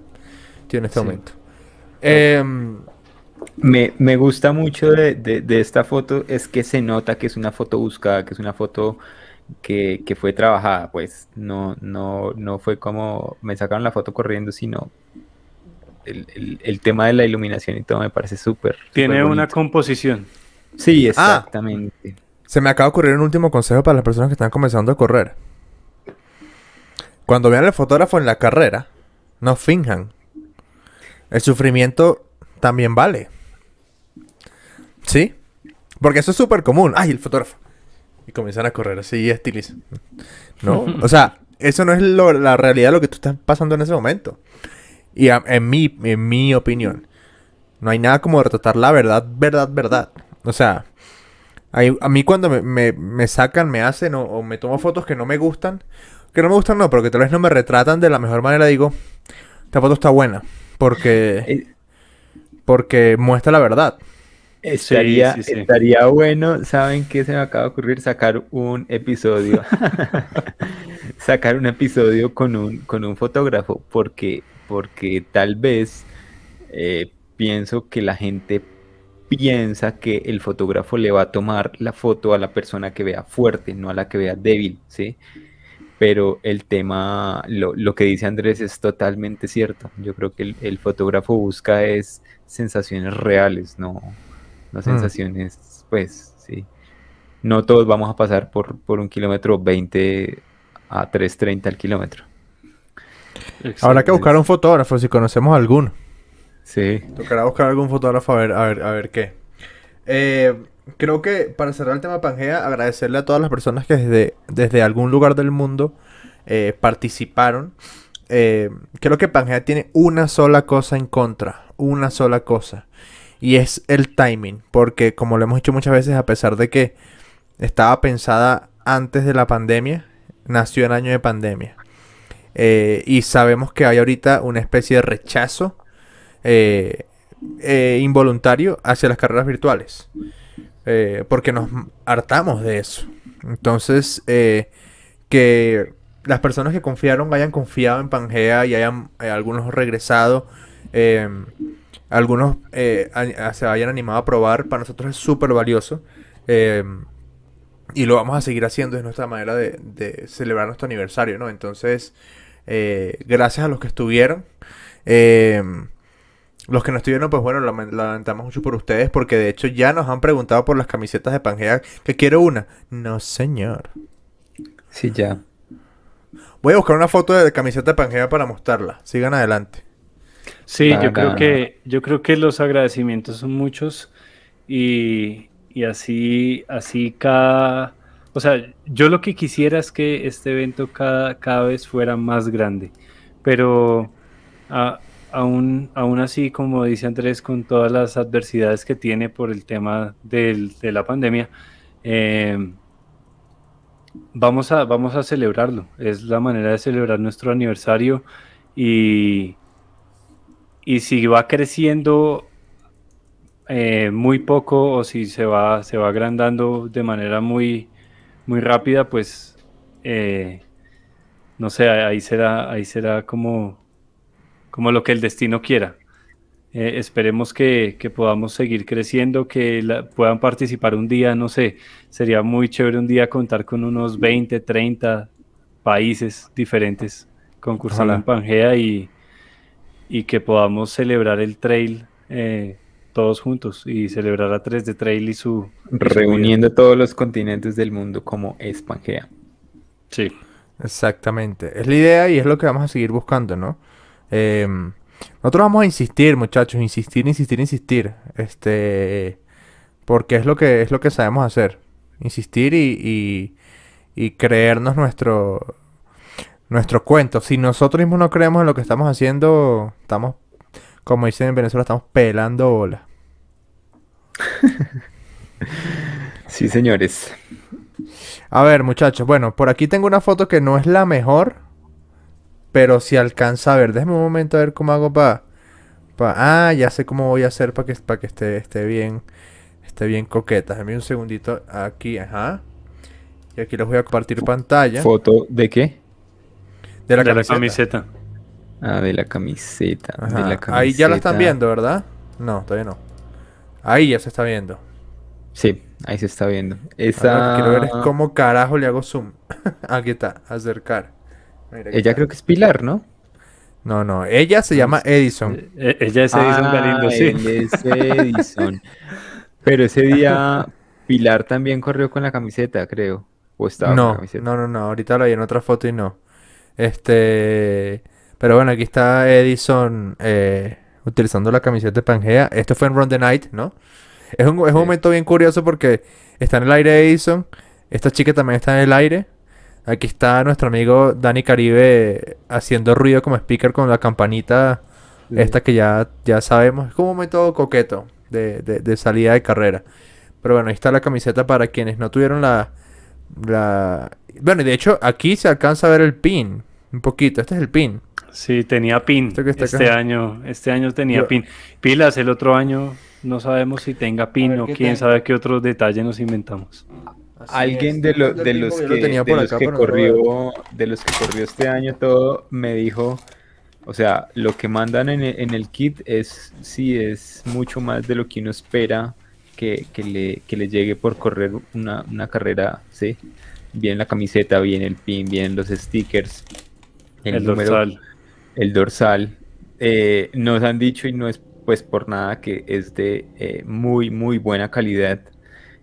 tiene este momento. Em, me, gusta mucho de, esta foto es que se nota que es una foto buscada, que es una foto que, fue trabajada, pues no, no, fue como me sacaron la foto corriendo, sino el, tema de la iluminación y todo me parece súper. Tiene una composición. Sí, ah. exactamente. se me acaba de ocurrir un último consejo para las personas que están comenzando a correr. Cuando vean al fotógrafo en la carrera, no finjan. El sufrimiento también vale. ¿Sí? Porque eso es súper común. ¡Ay, el fotógrafo! Y comienzan a correr así, estilis. No, o sea, eso no es la realidad de lo que tú estás pasando en ese momento. Y en, mi, en mi opinión, no hay nada como retratar la verdad, verdad, verdad. O sea, a mí cuando me, sacan, me hacen o me tomo fotos que no me gustan, que no me gustan, no, pero tal vez no me retratan de la mejor manera, digo, esta foto está buena, porque, eh, porque muestra la verdad. Estaría, estaría bueno, ¿saben qué se me acaba de ocurrir? Sacar un episodio. Sacar un episodio con un, con un fotógrafo, porque, porque tal vez eh, pienso que la gente piensa que el fotógrafo le va a tomar la foto a la persona que vea fuerte, no a la que vea débil, ¿sí? pero el tema, lo, que dice Andrés es totalmente cierto. Yo creo que el, fotógrafo busca es sensaciones reales, no, no mm. sensaciones, pues sí. No todos vamos a pasar por, por un kilómetro 20 a 3.30 al kilómetro. Habrá que buscar un fotógrafo si conocemos alguno. Sí. Tocará buscar algún fotógrafo a ver, a ver, a ver qué. Eh, creo que para cerrar el tema Pangea, agradecerle a todas las personas que desde, desde algún lugar del mundo eh, participaron. Eh, creo que Pangea tiene una sola cosa en contra, una sola cosa. Y es el timing, porque como lo hemos dicho muchas veces, a pesar de que estaba pensada antes de la pandemia, nació en año de pandemia. Eh, y sabemos que hay ahorita una especie de rechazo involuntario hacia las carreras virtuales. Eh, porque nos hartamos de eso. Entonces, eh, que las personas que confiaron hayan confiado en Pangea y hayan eh, algunos regresado, em, algunos ah, se hayan animado a probar, para nosotros es súper valioso. Em, y lo vamos a seguir haciendo, es nuestra manera de, de celebrar nuestro aniversario, ¿no? Entonces, gracias a los que estuvieron. Em, los que no estuvieron, pues bueno, lamentamos mucho por ustedes porque de hecho ya nos han preguntado por las camisetas de Pangea que quiero una. No, señor. Sí, ya. Voy a buscar una foto de camiseta de Pangea para mostrarla. Sigan adelante. Sí, yo creo que yo creo que los agradecimientos son muchos y, y, así así cada o sea, yo lo que quisiera es que este evento cada, cada vez fuera más grande, pero ah, aún, aún así, como dice Andrés, con todas las adversidades que tiene por el tema de la pandemia, eh, vamos, a, vamos a celebrarlo. Es la manera de celebrar nuestro aniversario y, y si va creciendo eh, muy poco o si se va, se va agrandando de manera muy, muy rápida, pues eh, no sé, ahí será, ahí será como como lo que el destino quiera. Eh, esperemos que, podamos seguir creciendo, que puedan participar un día, no sé, sería muy chévere un día contar con unos 20, 30 países diferentes concursando en Pangea y, y, que podamos celebrar el trail eh, todos juntos y celebrar a 3 de Trail y su... Reuniendo todos los continentes del mundo como es Pangea. Sí. Exactamente, es la idea y es lo que vamos a seguir buscando, ¿no? Em, nosotros vamos a insistir, muchachos, insistir, insistir, insistir. Este. Porque es lo que, es lo que sabemos hacer. Insistir y, y, creernos nuestro, nuestro cuento. Si nosotros mismos no creemos en lo que estamos haciendo, estamos, como dicen en Venezuela, estamos pelando bola sí, señores. A ver, muchachos. Bueno, por aquí tengo una foto que no es la mejor. Pero si alcanza a ver, déjeme un momento a ver cómo hago para... Pa, ah, ya sé cómo voy a hacer para que, que esté, esté bien esté bien coqueta. Dame un segundito aquí, ajá. Y aquí les voy a compartir pantalla. ¿Foto de qué? De la camiseta. Ah, de la camiseta, Ahí ya la están viendo, ¿verdad? No, todavía no. Ahí ya se está viendo. Sí, ahí se está viendo. Esa... quiero ver cómo carajo le hago zoom. Aquí está, acercar ella creo que es Pilar, ¿no? No, no, ella se llama Edison. Eh, eh, ella es Edison ah, Galindo, sí. ella es Edison. Pero ese día Pilar también corrió con la camiseta, creo. O estaba no, No, no, no, ahorita la vi en otra foto y no. Este. Pero bueno, aquí está Edison eh, utilizando la camiseta de Pangea. Esto fue en Run the Night, ¿no? Es un, momento bien curioso porque está en el aire Edison. Esta chica también está en el aire. Aquí está nuestro amigo Dani Caribe haciendo ruido como speaker con la campanita. Esta que ya, ya sabemos. Es como un método coqueto de, salida de carrera. Pero bueno, ahí está la camiseta para quienes no tuvieron la, Bueno, y de hecho aquí se alcanza a ver el pin. Un poquito. Este es el pin. Sí, tenía pin. Este, este año, este año tenía pin. Pilas, el otro año no sabemos si tenga pin o quién sabe qué otros detalles nos inventamos. Alguien de, los que, de los que corrió, de los que corrió este año todo, me dijo, o sea, lo que mandan en, e, el kit es, sí, es mucho más de lo que uno espera que, le, llegue por correr una, carrera, ¿sí? Bien la camiseta, bien el pin, bien los stickers. El, el dorsal. El dorsal. Eh, nos han dicho y no es pues por nada que es de eh, muy, muy buena calidad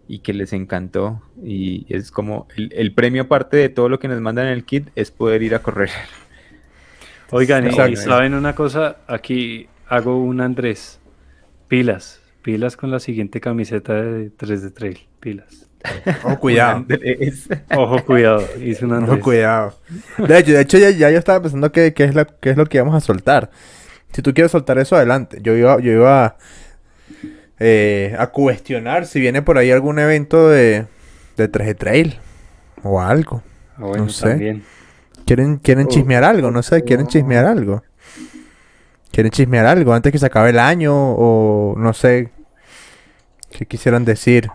y que les encantó. Y es como el, premio aparte de todo lo que nos mandan en el kit es poder ir a correr. Oigan, saben una cosa, aquí hago un Andrés. Pilas, pilas con la siguiente camiseta de 3 d trail, pilas. Ojo, cuidado. Ojo, cuidado. Hice un Ojo, cuidado. De hecho, ya, yo estaba pensando qué es, que es lo que íbamos a soltar. Si tú quieres soltar eso, adelante. Yo iba, yo iba a... Eh, a cuestionar si viene por ahí algún evento de, 3G Trail o algo. Ah, no sé. Quieren, quieren oh. chismear algo, no sé, quieren oh. chismear algo. Quieren chismear algo antes que se acabe el año o no sé qué quisieran decir.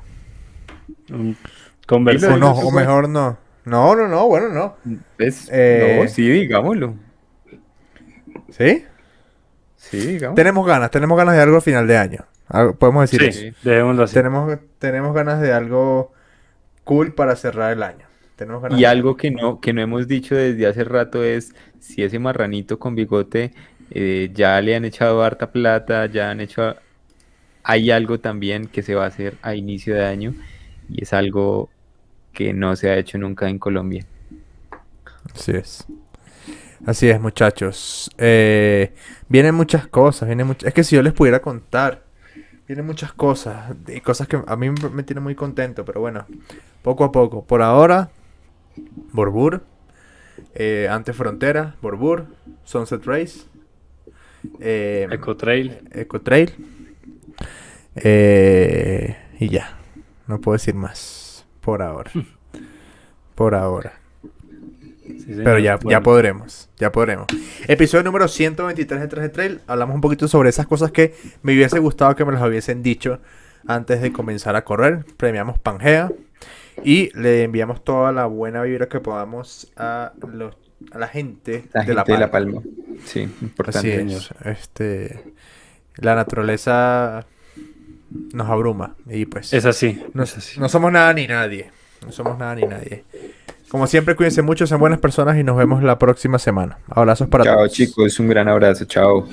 Conversar. O, mejor no. No, no, no, bueno, no. Es, eh, sí, digámoslo. ¿Sí? Sí, digámoslo. Tenemos ganas, tenemos ganas de algo a final de año. Ah, podemos decir sí, Debemos Tenemos, ganas de algo cool para cerrar el año. y algo que no, que no hemos dicho desde hace rato es si ese marranito con bigote eh, ya le han echado harta plata, ya han hecho... Hay algo también que se va a hacer a inicio de año y es algo que no se ha hecho nunca en Colombia. Así es. Así es, muchachos. Eh, vienen muchas cosas, vienen much... Es que si yo les pudiera contar tiene muchas cosas. Y cosas que a mí me tiene muy contento. Pero bueno, poco a poco. Por ahora, Borbur. Eh, Ante Frontera, Borbur. Sunset Race. Eh, Ecotrail. Ecotrail. Eh, y ya. No puedo decir más. Por ahora. por ahora. Pero ya, podremos, ya podremos. Episodio número 123 de 3 de Trail. Hablamos un poquito sobre esas cosas que me hubiese gustado que me las hubiesen dicho antes de comenzar a correr. Premiamos Pangea y le enviamos toda la buena vibra que podamos a, la gente, de, la Palma. Sí, importante. Así es. Este, la naturaleza nos abruma y pues... Es así, no, es así. No somos nada ni nadie. No somos nada ni nadie. Como siempre, cuídense mucho, sean buenas personas y nos vemos la próxima semana. Abrazos para todos. Chao chicos, un gran abrazo, chao.